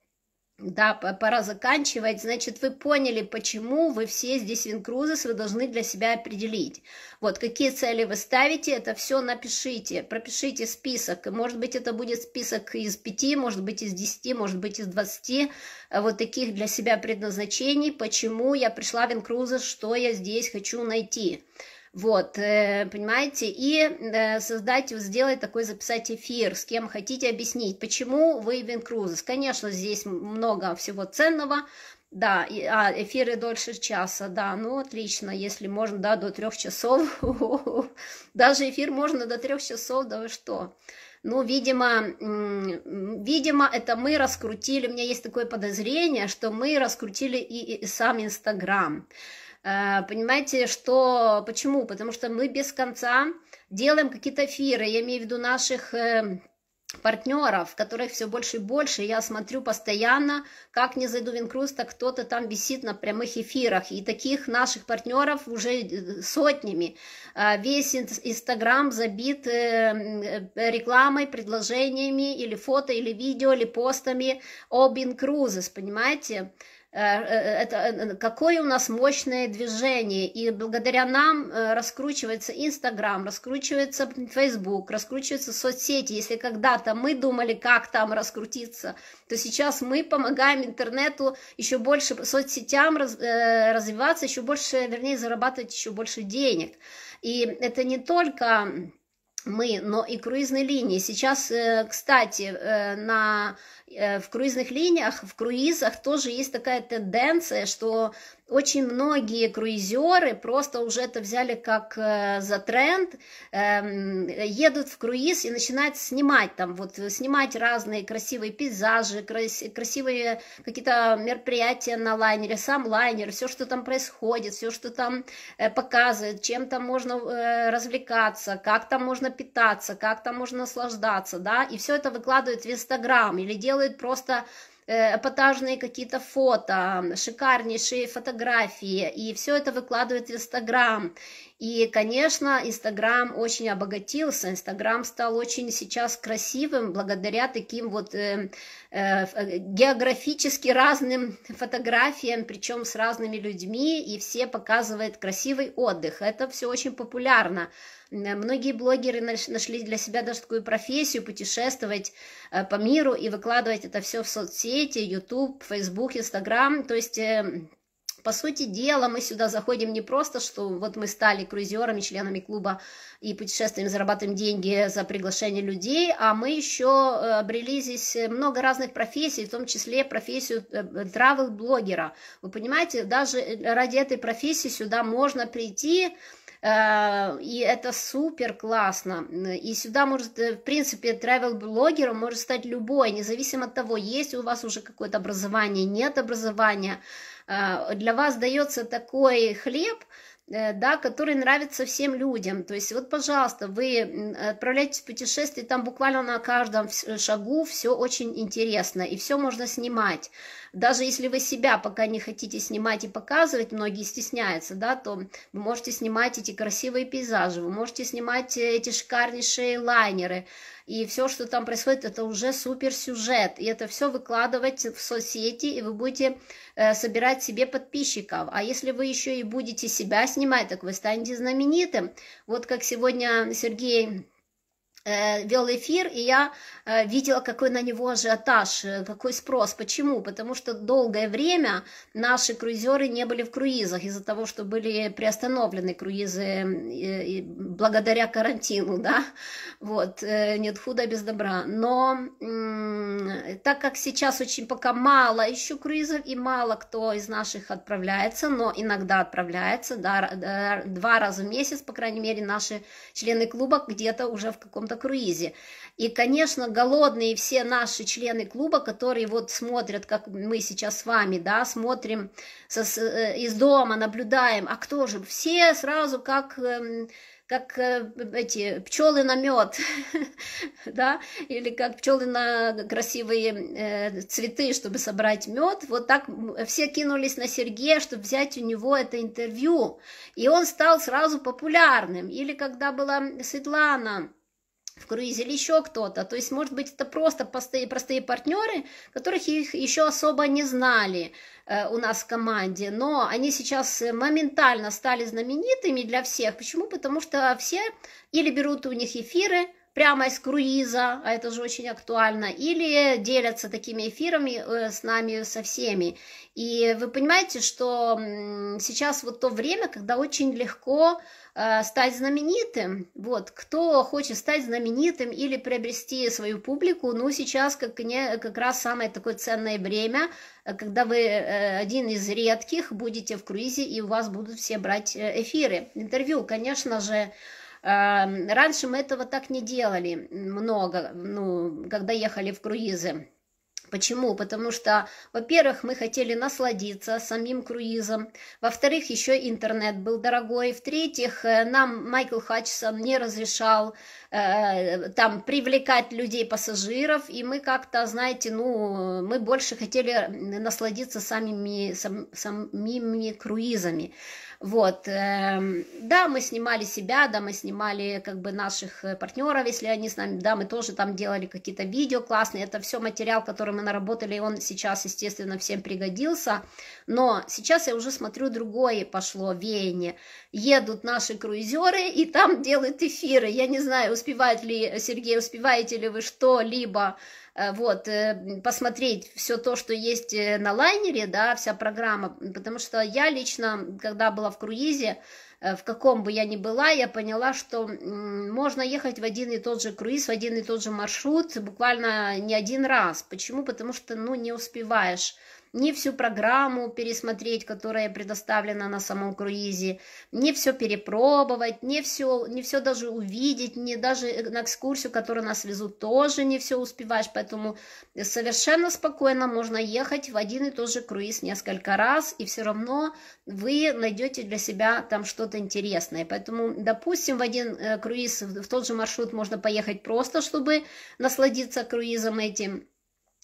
да, пора заканчивать. Значит, вы поняли, почему вы все здесь в винкрузес, вы должны для себя определить. Вот, какие цели вы ставите, это все напишите, пропишите список. Может быть, это будет список из пяти, может быть, из десяти, может быть, из двадцати э, вот таких для себя предназначений, почему я пришла в винкрузес, что я здесь хочу найти. Вот, э, понимаете, и э, создать, сделать такой, записать эфир, с кем хотите объяснить, почему вы Винкрузес. Конечно, здесь много всего ценного, да, а, эфиры дольше часа, да, ну отлично, если можно, да, до трех часов. Даже эфир можно до трех часов, да вы что? Ну, видимо, видимо, это мы раскрутили, у меня есть такое подозрение, что мы раскрутили и, и сам Инстаграм. Э, понимаете, что... Почему? Потому что мы без конца делаем какие-то эфиры, я имею в виду наших эм, партнеров, которых все больше и больше. Я смотрю постоянно, как не зайду в Инкрус, так кто-то там висит на прямых эфирах. И таких наших партнеров уже э, сотнями. Э, весь Инстаграм забит эм, рекламой, предложениями или фото, или видео, или постами об Инкрузес, понимаете? Э, э, это, э, какое у нас мощное движение, и благодаря нам раскручивается Инстаграм, раскручивается Фейсбук, раскручиваются соцсети. Если когда-то мы думали, как там раскрутиться, то сейчас мы помогаем интернету еще больше, соцсетям раз, развиваться, еще больше, вернее, зарабатывать еще больше денег. И это не только мы, но и круизные линии. Сейчас, кстати, на Э, в круизных линиях, в круизах тоже есть такая тенденция, что очень многие круизеры просто уже это взяли как э, за тренд, эм, едут в круиз и начинают снимать там, вот снимать разные красивые пейзажи, красивые какие-то мероприятия на лайнере, сам лайнер, все, что там происходит, все, что там э, показывает, чем там можно развлекаться, как там можно питаться, как там можно наслаждаться, да, и все это выкладывают в Инстаграм или делают делают просто э, эпатажные какие-то фото, шикарнейшие фотографии, и все это выкладывает в Инстаграм. И, конечно, Инстаграм очень обогатился, Инстаграм стал очень сейчас красивым благодаря таким вот э, Э, э, географически разным фотографиям, причем с разными людьми, и все показывают красивый отдых. Это все очень популярно. Многие блогеры нашли для себя даже такую профессию путешествовать э, по миру и выкладывать это все в соцсети, YouTube, Facebook, Instagram. То есть эм, по сути дела, мы сюда заходим не просто, что вот мы стали круизерами, членами клуба и путешествуем, зарабатываем деньги за приглашение людей, а мы еще э, обрели здесь много разных профессий, в том числе профессию э, э, travel-блогера. Вы понимаете, даже ради этой профессии сюда можно прийти, и это супер классно. И сюда может, в принципе, travel блогером может стать любой, независимо от того, есть у вас уже какое-то образование, нет образования. А, для вас дается такой хлеб, э, да, который нравится всем людям. То есть вот, пожалуйста, вы отправляетесь в путешествие, там буквально на каждом шагу все очень интересно, и все можно снимать даже если вы себя пока не хотите снимать и показывать, многие стесняются, да, то вы можете снимать эти красивые пейзажи, вы можете снимать э, эти шикарнейшие лайнеры, и все, что там происходит, это уже супер сюжет, и это все выкладывать в соцсети, и вы будете э, собирать себе подписчиков, а если вы еще и будете себя снимать, так вы станете знаменитым, вот как сегодня Сергей Э, вел эфир, и я э, видела, какой на него ажиотаж, э, какой спрос. Почему? Потому что долгое время наши круизеры не были в круизах из-за того, что были приостановлены круизы благодаря карантину, да, вот, нет худа без добра. Но так как сейчас очень пока мало еще круизов, и мало кто из наших отправляется, но иногда отправляется, да, два раза в месяц, по крайней мере, наши члены клуба где-то уже в каком-то круизе. И, конечно, голодные все наши члены клуба, которые вот смотрят, как мы сейчас с вами, да, смотрим со, с, э, из дома, наблюдаем, а кто же? Все сразу как эм, как э, эти пчелы на мед, да, или как пчелы на красивые э, цветы, чтобы собрать мед. Вот так все кинулись на Сергея, чтобы взять у него это интервью. И он стал сразу популярным. Или когда была Светлана в круизе или еще кто-то. То есть, может быть, это просто простые, простые партнеры, которых их еще особо не знали э, у нас в команде, но они сейчас моментально стали знаменитыми для всех. Почему? Потому что все или берут у них эфиры, прямо из круиза, а это же очень актуально, или делятся такими эфирами э, с нами, со всеми. И вы понимаете, что сейчас вот то время, когда очень легко э, стать знаменитым. Вот, кто хочет стать знаменитым или приобрести свою публику, ну, сейчас как, не, как раз самое такое ценное время, э, когда вы один из редких будете в круизе, и у вас будут все брать эфиры. Интервью, конечно же, Эм, раньше мы этого так не делали много, ну, когда ехали в круизы. Почему? Потому что, во-первых, мы хотели насладиться самим круизом, во-вторых, еще интернет был дорогой, в-третьих, э, нам Майкл Хатчсон не разрешал э, там привлекать людей, пассажиров, и мы как-то, знаете, ну, мы больше хотели насладиться самими, сам, самими круизами. Вот. Эм, да, мы снимали себя, да, мы снимали как бы наших э, партнеров, если они с нами, да, мы тоже там делали какие-то видео классные, это все материал, который мы наработали, и он сейчас, естественно, всем пригодился, но сейчас я уже смотрю, другое пошло веяние, едут наши круизеры и там делают эфиры, я не знаю, успевает ли, Сергей, успеваете ли вы что-либо Э, вот, э, посмотреть все то, что есть э, на лайнере, да, вся программа, потому что я лично, когда была в круизе, в каком бы я ни была, я поняла, что можно ехать в один и тот же круиз, в один и тот же маршрут буквально не один раз. Почему? Потому что, ну, не успеваешь не всю программу пересмотреть, которая предоставлена на самом круизе, не все перепробовать, не все, не все даже увидеть, не даже на экскурсию, которую нас везут, тоже не все успеваешь, поэтому совершенно спокойно можно ехать в один и тот же круиз несколько раз, и все равно вы найдете для себя там что-то интересное. Поэтому, допустим, в один э, круиз, в тот же маршрут можно поехать просто, чтобы насладиться круизом этим,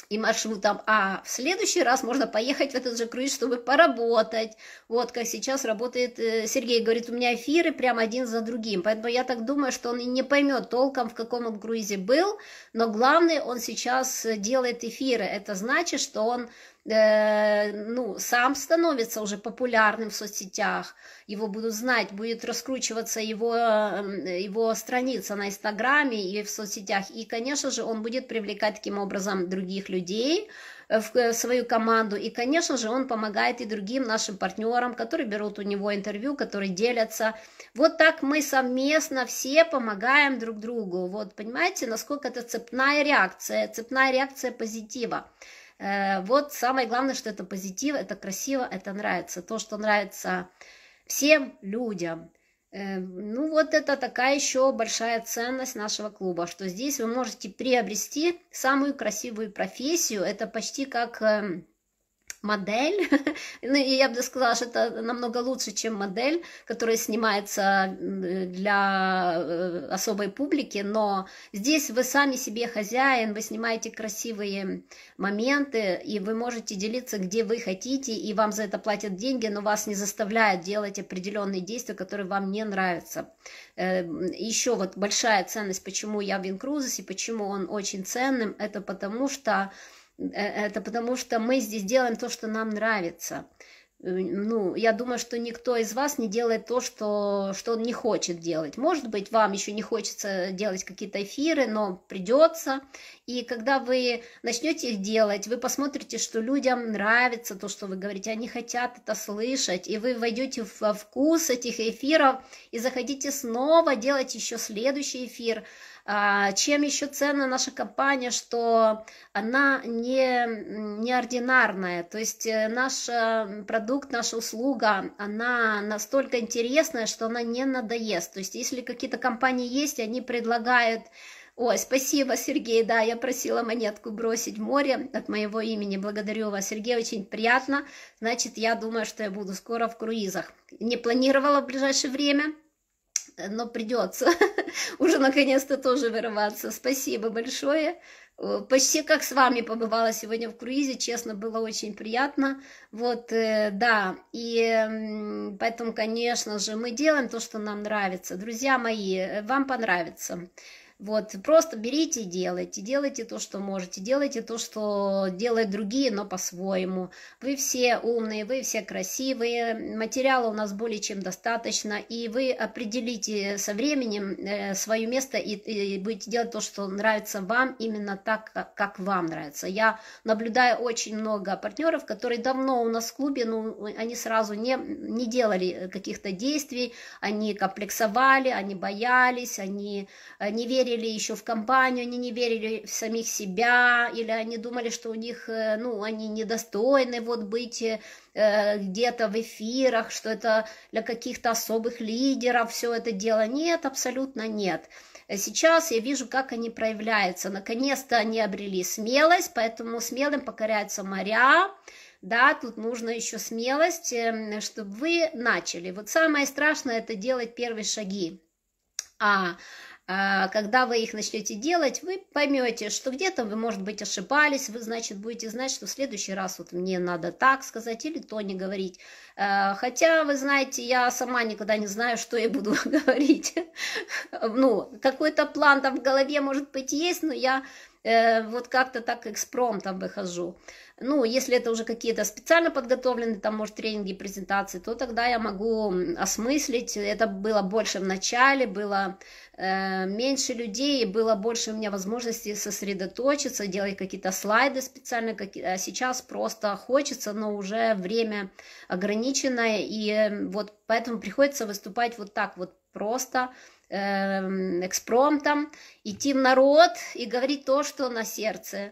и маршрутом, а в следующий раз можно поехать в этот же круиз, чтобы поработать. Вот как сейчас работает э, Сергей, говорит, у меня эфиры прям один за другим, поэтому я так думаю, что он не поймет толком, в каком он круизе был, но главное, он сейчас э, делает эфиры, это значит, что он Э, ну, сам становится уже популярным в соцсетях, его будут знать, будет раскручиваться его, эм, его страница на Инстаграме и в соцсетях. И, конечно же, он будет привлекать таким образом других людей, э, э, в свою команду. И, конечно же, он помогает и другим нашим партнерам, которые берут у него интервью, которые делятся. Вот так мы совместно все помогаем друг другу. Вот понимаете, насколько это цепная реакция, цепная реакция позитива. Э, вот самое главное, что это позитив, это красиво, это нравится. То, что нравится всем людям. Э, ну вот это такая еще большая ценность нашего клуба, что здесь вы можете приобрести самую красивую профессию. Это почти как эм, модель, ну и я бы сказала, что это намного лучше, чем модель, которая снимается для э, особой публики, но здесь вы сами себе хозяин, вы снимаете красивые моменты, и вы можете делиться, где вы хотите, и вам за это платят деньги, но вас не заставляют делать определенные действия, которые вам не нравятся. Эм, еще вот большая ценность, почему я в Винкрузес и почему он очень ценным, это потому что Э, это потому что мы здесь делаем то, что нам нравится. Э, ну, я думаю, что никто из вас не делает то, что, что он не хочет делать. Может быть, вам еще не хочется делать какие-то эфиры, но придется. И когда вы начнете их делать, вы посмотрите, что людям нравится то, что вы говорите, они хотят это слышать, и вы войдете во вкус этих эфиров и захотите снова делать еще следующий эфир – а, чем еще ценна наша компания, что она не, неординарная, то есть э, наш э, продукт, наша услуга, она настолько интересная, что она не надоест. То есть если какие-то компании есть, они предлагают Ой, спасибо, Сергей, да, я просила монетку бросить в море от моего имени, благодарю вас, Сергей, очень приятно, значит, я думаю, что я буду скоро в круизах. Не планировала в ближайшее время, но придется уже наконец-то тоже вырываться. Спасибо большое. Почти как с вами побывала сегодня в круизе, честно, было очень приятно. Вот, э, да, и поэтому, конечно же, мы делаем то, что нам нравится. Друзья мои, э, вам понравится. Вот, просто берите и делайте, делайте то, что можете, делайте то, что делают другие, но по-своему. Вы все умные, вы все красивые, материала у нас более чем достаточно, и вы определите со временем э, свое место и, и будете делать то, что нравится вам, именно так, как, как вам нравится. Я наблюдаю очень много партнеров, которые давно у нас в клубе, но они сразу не, не делали каких-то действий, они комплексовали, они боялись, они э, не верили верили еще в компанию, они не верили в самих себя, или они думали, что у них, э, ну, они недостойны вот быть э, где-то в эфирах, что это для каких-то особых лидеров все это дело. Нет, абсолютно нет. Сейчас я вижу, как они проявляются. Наконец-то они обрели смелость, поэтому смелым покоряются моря, да, тут нужно еще смелость, эм, чтобы вы начали. Вот самое страшное это делать первые шаги. А а, когда вы их начнете делать, вы поймете, что где-то вы, может быть, ошибались, вы, значит, будете знать, что в следующий раз вот мне надо так сказать или то не говорить. А, хотя, вы знаете, я сама никогда не знаю, что я буду говорить. Ну, какой-то план там в голове, может быть, есть, но я э, вот как-то так экспромтом выхожу. Ну, если это уже какие-то специально подготовленные, там, может, тренинги, презентации, то тогда я могу осмыслить. Это было больше в начале, было э, меньше людей, было больше у меня возможности сосредоточиться, делать какие-то слайды специально. Как... А сейчас просто хочется, но уже время ограниченное, и вот поэтому приходится выступать вот так вот просто, э, экспромтом, идти в народ и говорить то, что на сердце.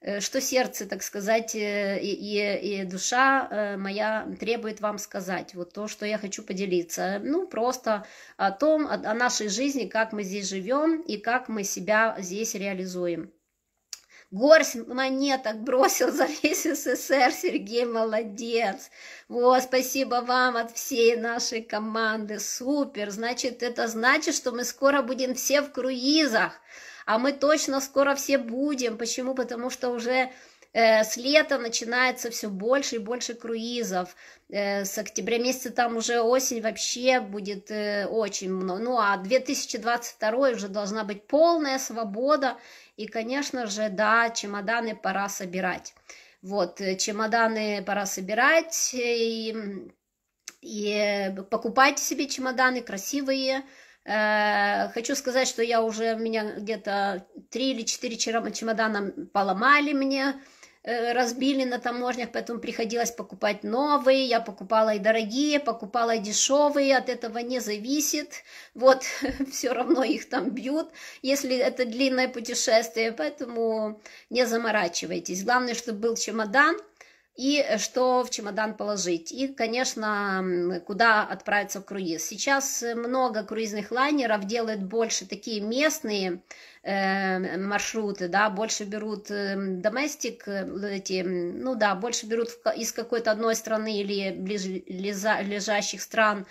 Э, что сердце, так сказать, э, и, и, и душа э, моя требует вам сказать, вот то, что я хочу поделиться. Ну, просто о том, о, о нашей жизни, как мы здесь живем и как мы себя здесь реализуем. Горсть монеток бросил за весь СССР, Сергей молодец. Вот, спасибо вам от всей нашей команды, супер. Значит, это значит, что мы скоро будем все в круизах а мы точно скоро все будем. Почему? Потому что уже э, с лета начинается все больше и больше круизов. Э, с октября месяца там уже осень вообще будет э, очень много. Ну а 2022 уже должна быть полная свобода. И, конечно же, да, чемоданы пора собирать. Вот, чемоданы пора собирать и, и покупайте себе чемоданы красивые, Э, хочу сказать, что я уже, меня где-то три или 4 чемодана поломали мне, э, разбили на таможнях, поэтому приходилось покупать новые, я покупала и дорогие, покупала и дешевые, от этого не зависит, вот, все равно их там бьют, если это длинное путешествие, поэтому не заморачивайтесь, главное, чтобы был чемодан, и что в чемодан положить, и, конечно, куда отправиться в круиз. Сейчас много круизных лайнеров делают больше такие местные э, маршруты, да, больше берут эм, доместик, э, эти, ну да, больше берут из какой-то одной страны или ближ, лежа, лежащих стран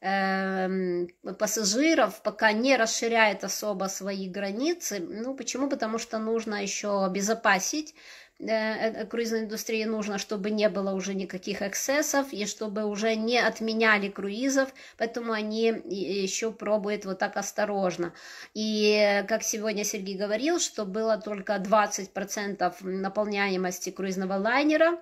эм, пассажиров, пока не расширяет особо свои границы. Ну почему? Потому что нужно еще обезопасить Э, э, круизной индустрии нужно, чтобы не было уже никаких эксцессов и чтобы уже не отменяли круизов, поэтому они еще пробуют вот так осторожно. И э, как сегодня Сергей говорил, что было только 20% наполняемости круизного лайнера,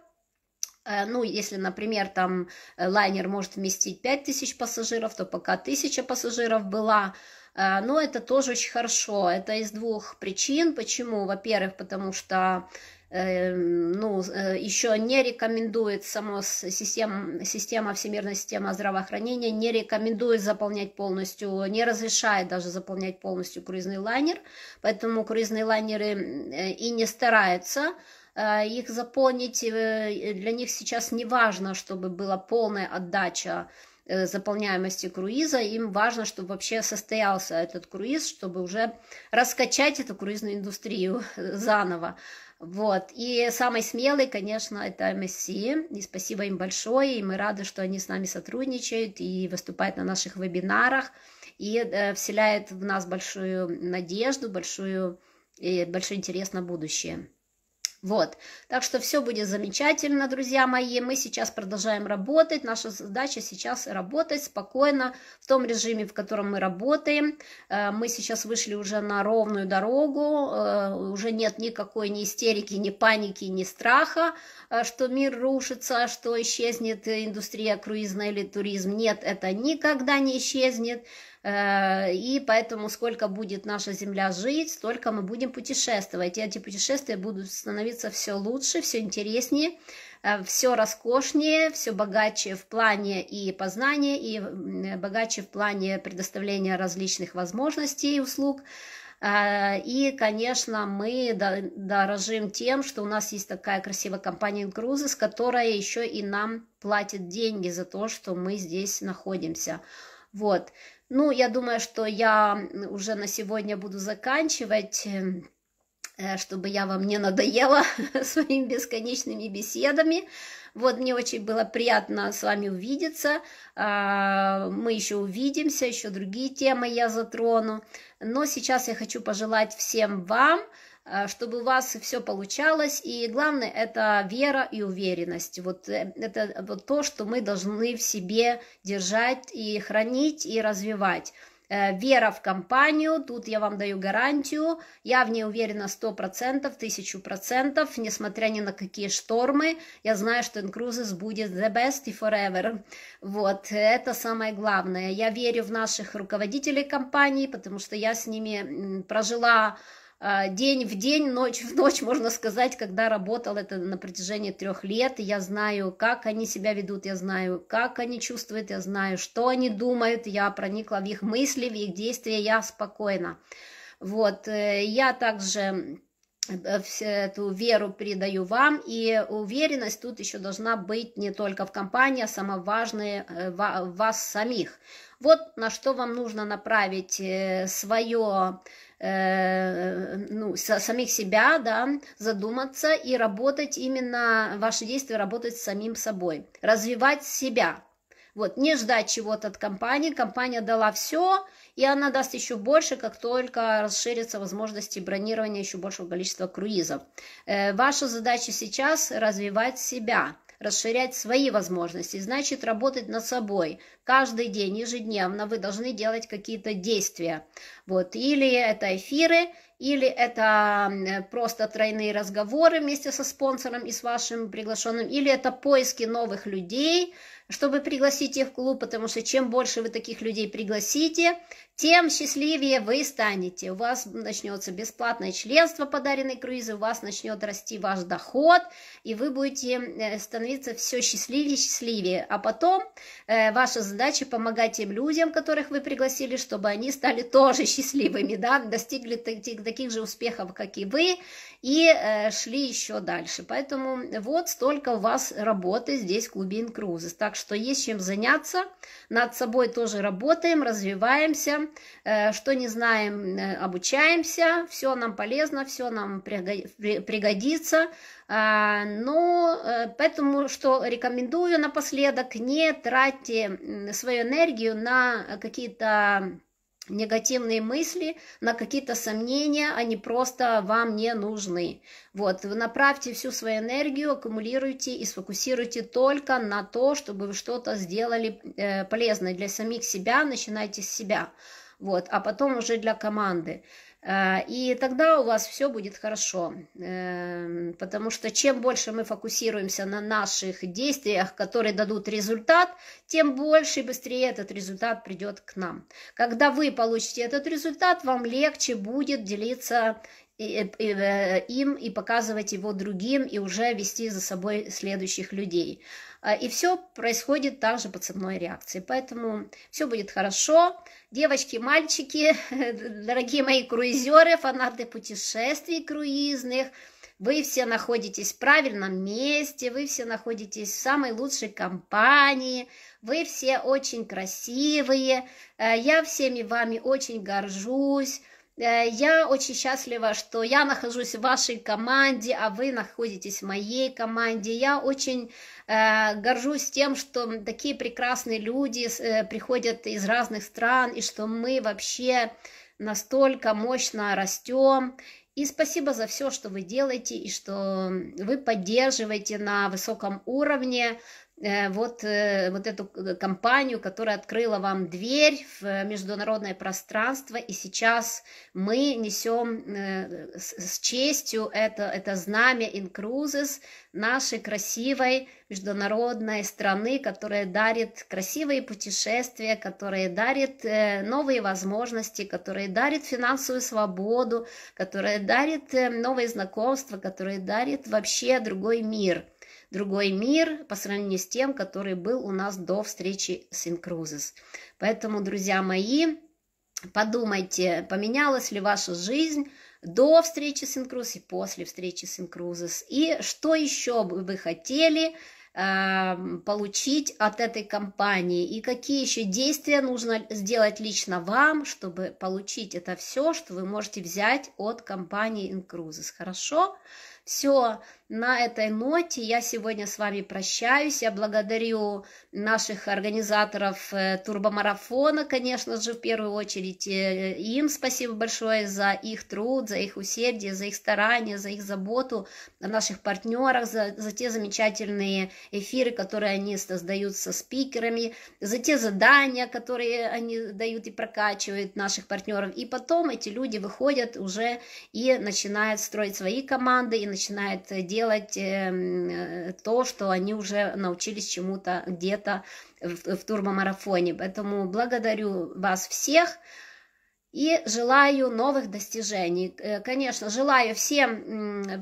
ну, если, например, там лайнер может вместить 5000 пассажиров, то пока 1000 пассажиров была, но это тоже очень хорошо. Это из двух причин. Почему? Во-первых, потому что Э, ну, э, еще не рекомендует само систем, система, Всемирная система здравоохранения, не рекомендует заполнять полностью, не разрешает даже заполнять полностью круизный лайнер, поэтому круизные лайнеры э, и не стараются их заполнить. Для них сейчас не важно, чтобы была полная отдача заполняемости круиза, им важно, чтобы вообще состоялся этот круиз, чтобы уже раскачать эту круизную индустрию заново. Вот. И самый смелый, конечно, это MSC. И спасибо им большое. И мы рады, что они с нами сотрудничают и выступают на наших вебинарах. И э, вселяет в нас большую надежду, большую, и большой интерес на будущее. Вот, так что все будет замечательно, друзья мои. Мы сейчас продолжаем работать. Наша задача сейчас работать спокойно в том режиме, в котором мы работаем. Э, мы сейчас вышли уже на ровную дорогу. Э, уже нет никакой ни истерики, ни паники, ни страха, э, что мир рушится, что исчезнет индустрия круизная или туризм. Нет, это никогда не исчезнет. Э, и поэтому сколько будет наша Земля жить, столько мы будем путешествовать. И эти путешествия будут становиться все лучше, все интереснее, э, все роскошнее, все богаче в плане и познания, и богаче в плане предоставления различных возможностей и услуг. Э, и, конечно, мы дорожим тем, что у нас есть такая красивая компания Cruises, которая еще и нам платит деньги за то, что мы здесь находимся. Вот. Ну, я думаю, что я уже на сегодня буду заканчивать эм, э, чтобы я вам не надоела своими бесконечными беседами. Вот, мне очень было приятно с вами увидеться. А, мы еще увидимся, еще другие темы я затрону. Но сейчас я хочу пожелать всем вам Э, чтобы у вас все получалось. И главное, это вера и уверенность. Вот э, это вот то, что мы должны в себе держать и хранить, и развивать э, вера в компанию, тут я вам даю гарантию, я в ней уверена 100%, 1000%, несмотря ни на какие штормы, я знаю, что Incruises будет the best и forever, вот, это самое главное, я верю в наших руководителей компании, потому что я с ними прожила а, день в день, ночь в ночь, можно сказать, когда работал это на протяжении трех лет. Я знаю, как они себя ведут, я знаю, как они чувствуют, я знаю, что они думают. Я проникла в их мысли, в их действия, я спокойна. Вот, э, я также э, эту веру передаю вам, и уверенность тут еще должна быть не только в компании, а самое важное э, в вас самих. Вот на что вам нужно направить свое Э, ну, самих себя, да, задуматься и работать именно, ваши действия работать с самим собой, развивать себя, вот, не ждать чего-то от компании. Компания дала все, и она даст еще больше, как только расширятся возможности бронирования еще большего количества круизов. Э, ваша задача сейчас развивать себя – расширять свои возможности, значит работать над собой. Каждый день, ежедневно вы должны делать какие-то действия. Вот. Или это эфиры, или это просто тройные разговоры вместе со спонсором и с вашим приглашенным, или это поиски новых людей, чтобы пригласить их в клуб, потому что чем больше вы таких людей пригласите, тем счастливее вы станете. У вас начнется бесплатное членство, подаренной круизы, у вас начнет расти ваш доход, и вы будете э, становиться все счастливее и счастливее. А потом э, ваша задача помогать тем людям, которых вы пригласили, чтобы они стали тоже счастливыми, да, достигли таких, таких же успехов, как и вы, и э, шли еще дальше. Поэтому вот столько у вас работы здесь в клубе Инкрузес. Так что есть чем заняться, над собой тоже работаем, развиваемся, Э, что не знаем, э, обучаемся, все нам полезно, все нам пригодится. А, но э, поэтому, что рекомендую напоследок, не тратьте свою энергию на какие-то негативные мысли на какие-то сомнения, они просто вам не нужны. Вот, вы направьте всю свою энергию, аккумулируйте и сфокусируйте только на то, чтобы вы что-то сделали э, полезное для самих себя, начинайте с себя. Вот, а потом уже для команды. А, и тогда у вас все будет хорошо, эм, потому что чем больше мы фокусируемся на наших действиях, которые дадут результат, тем больше и быстрее этот результат придет к нам. Когда вы получите этот результат, вам легче будет делиться Э, им и показывать его другим и уже вести за собой следующих людей. А, и все происходит также по цепной реакции. Поэтому все будет хорошо. Девочки, мальчики, дорогие мои круизеры, фанаты путешествий круизных, вы все находитесь в правильном месте, вы все находитесь в самой лучшей компании, вы все очень красивые, э, я всеми вами очень горжусь. Э, я очень счастлива, что я нахожусь в вашей команде, а вы находитесь в моей команде. Я очень э, горжусь тем, что такие прекрасные люди э, приходят из разных стран, и что мы вообще настолько мощно растем. И спасибо за все, что вы делаете, и что вы поддерживаете на высоком уровне Э, вот, э, вот эту э, компанию, которая открыла вам дверь в международное пространство, и сейчас мы несем с, честью это, это знамя Incruises нашей красивой международной страны, которая дарит красивые путешествия, которая дарит новые возможности, которая дарит финансовую свободу, которая дарит новые знакомства, которая дарит вообще другой мир – другой мир по сравнению с тем, который был у нас до встречи с Инкрузес. Поэтому, друзья мои, подумайте, поменялась ли ваша жизнь, до встречи с Инкрузес и после встречи с Инкрузес. И что еще бы вы хотели э, получить от этой компании и какие еще действия нужно сделать лично вам, чтобы получить это все, что вы можете взять от компании Инкрузес. Хорошо? Все, на этой ноте я сегодня с вами прощаюсь. Я благодарю наших организаторов э, турбомарафона, конечно же, в первую очередь. Э, им спасибо большое за их труд, за их усердие, за их старания, за их заботу о наших партнерах, за, за те замечательные эфиры, которые они создают со спикерами, за те задания, которые они дают и прокачивают наших партнеров. И потом эти люди выходят уже и начинают строить свои команды, и начинают делать э, делать эм, э, то, что они уже научились чему-то где-то в, в турбомарафоне. Поэтому благодарю вас всех и желаю новых достижений. Э, конечно, желаю всем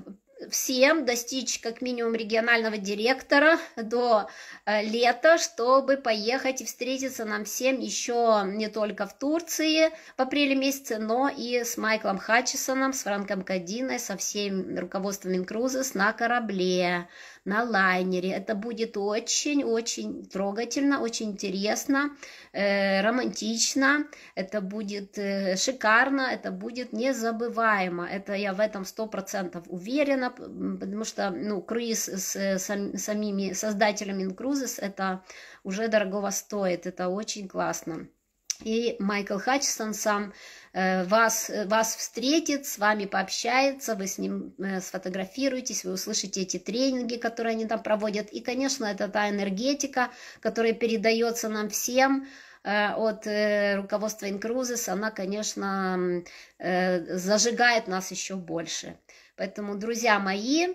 всем достичь как минимум регионального директора до э, лета, чтобы поехать и встретиться нам всем еще не только в Турции в апреле месяце, но и с Майклом Хатчесоном, с Франком Кадиной, со всем руководством Минкруза на корабле на лайнере. Это будет очень-очень трогательно, очень интересно, э, романтично, это будет э, шикарно, это будет незабываемо. Это я в этом сто процентов уверена, потому что ну, круиз с, э, сам, самими создателями Крузес это уже дорого стоит, это очень классно. И Майкл Хатчисон сам э, вас, э, вас встретит, с вами пообщается, вы с ним э, сфотографируетесь, вы услышите эти тренинги, которые они там проводят. И, конечно, это та энергетика, которая передается нам всем от руководства Инкрузес, она, конечно, зажигает нас еще больше. Поэтому, друзья мои,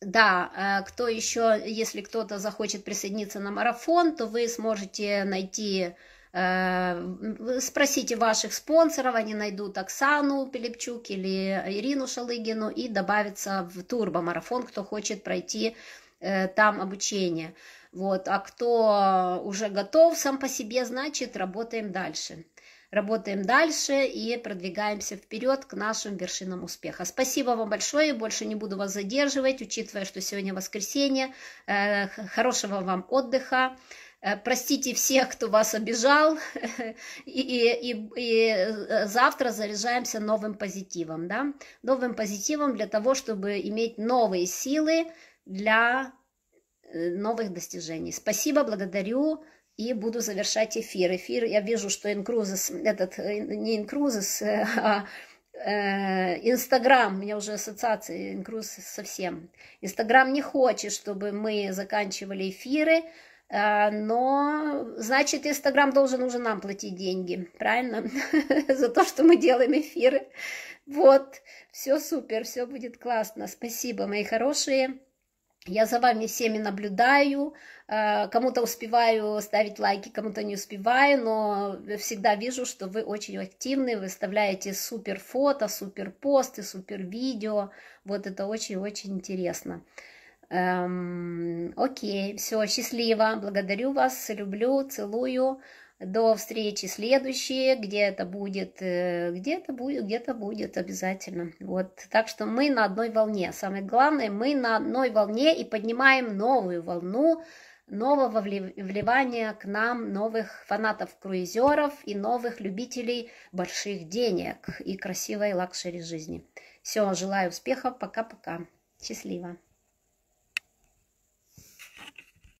да, кто еще, если кто-то захочет присоединиться на марафон, то вы сможете найти Э, спросите ваших спонсоров, они найдут Оксану Пилипчук или Ирину Шалыгину и добавятся в турбомарафон, кто хочет пройти э, там обучение. Вот. А кто уже готов сам по себе, значит, работаем дальше. Работаем дальше и продвигаемся вперед к нашим вершинам успеха. Спасибо вам большое, больше не буду вас задерживать, учитывая, что сегодня воскресенье. Э, хорошего вам отдыха. Э, простите всех, кто вас обижал, и, и, и э, завтра заряжаемся новым позитивом, да, новым позитивом для того, чтобы иметь новые силы для э, новых достижений. Спасибо, благодарю и буду завершать эфир. Эфир, я вижу, что инкрузис, этот, не инкрузис, а Инстаграм, у меня уже ассоциации, инкрузис совсем. Инстаграм не хочет, чтобы мы заканчивали эфиры, а, но значит Инстаграм должен уже нам платить деньги, правильно? За то, что мы делаем эфиры. Вот, все супер, все будет классно. Спасибо, мои хорошие. Я за вами всеми наблюдаю, а, кому-то успеваю ставить лайки, кому-то не успеваю, но всегда вижу, что вы очень активны, выставляете супер фото, супер посты, супер видео. Вот это очень-очень интересно. Эм, окей, все, счастливо. Благодарю вас, люблю, целую. До встречи следующие, где это будет, э, где это будет, где это будет обязательно. Вот, так что мы на одной волне. Самое главное, мы на одной волне и поднимаем новую волну нового вливания к нам новых фанатов-круизеров и новых любителей больших денег и красивой лакшери жизни. Все, желаю успехов, пока-пока, счастливо!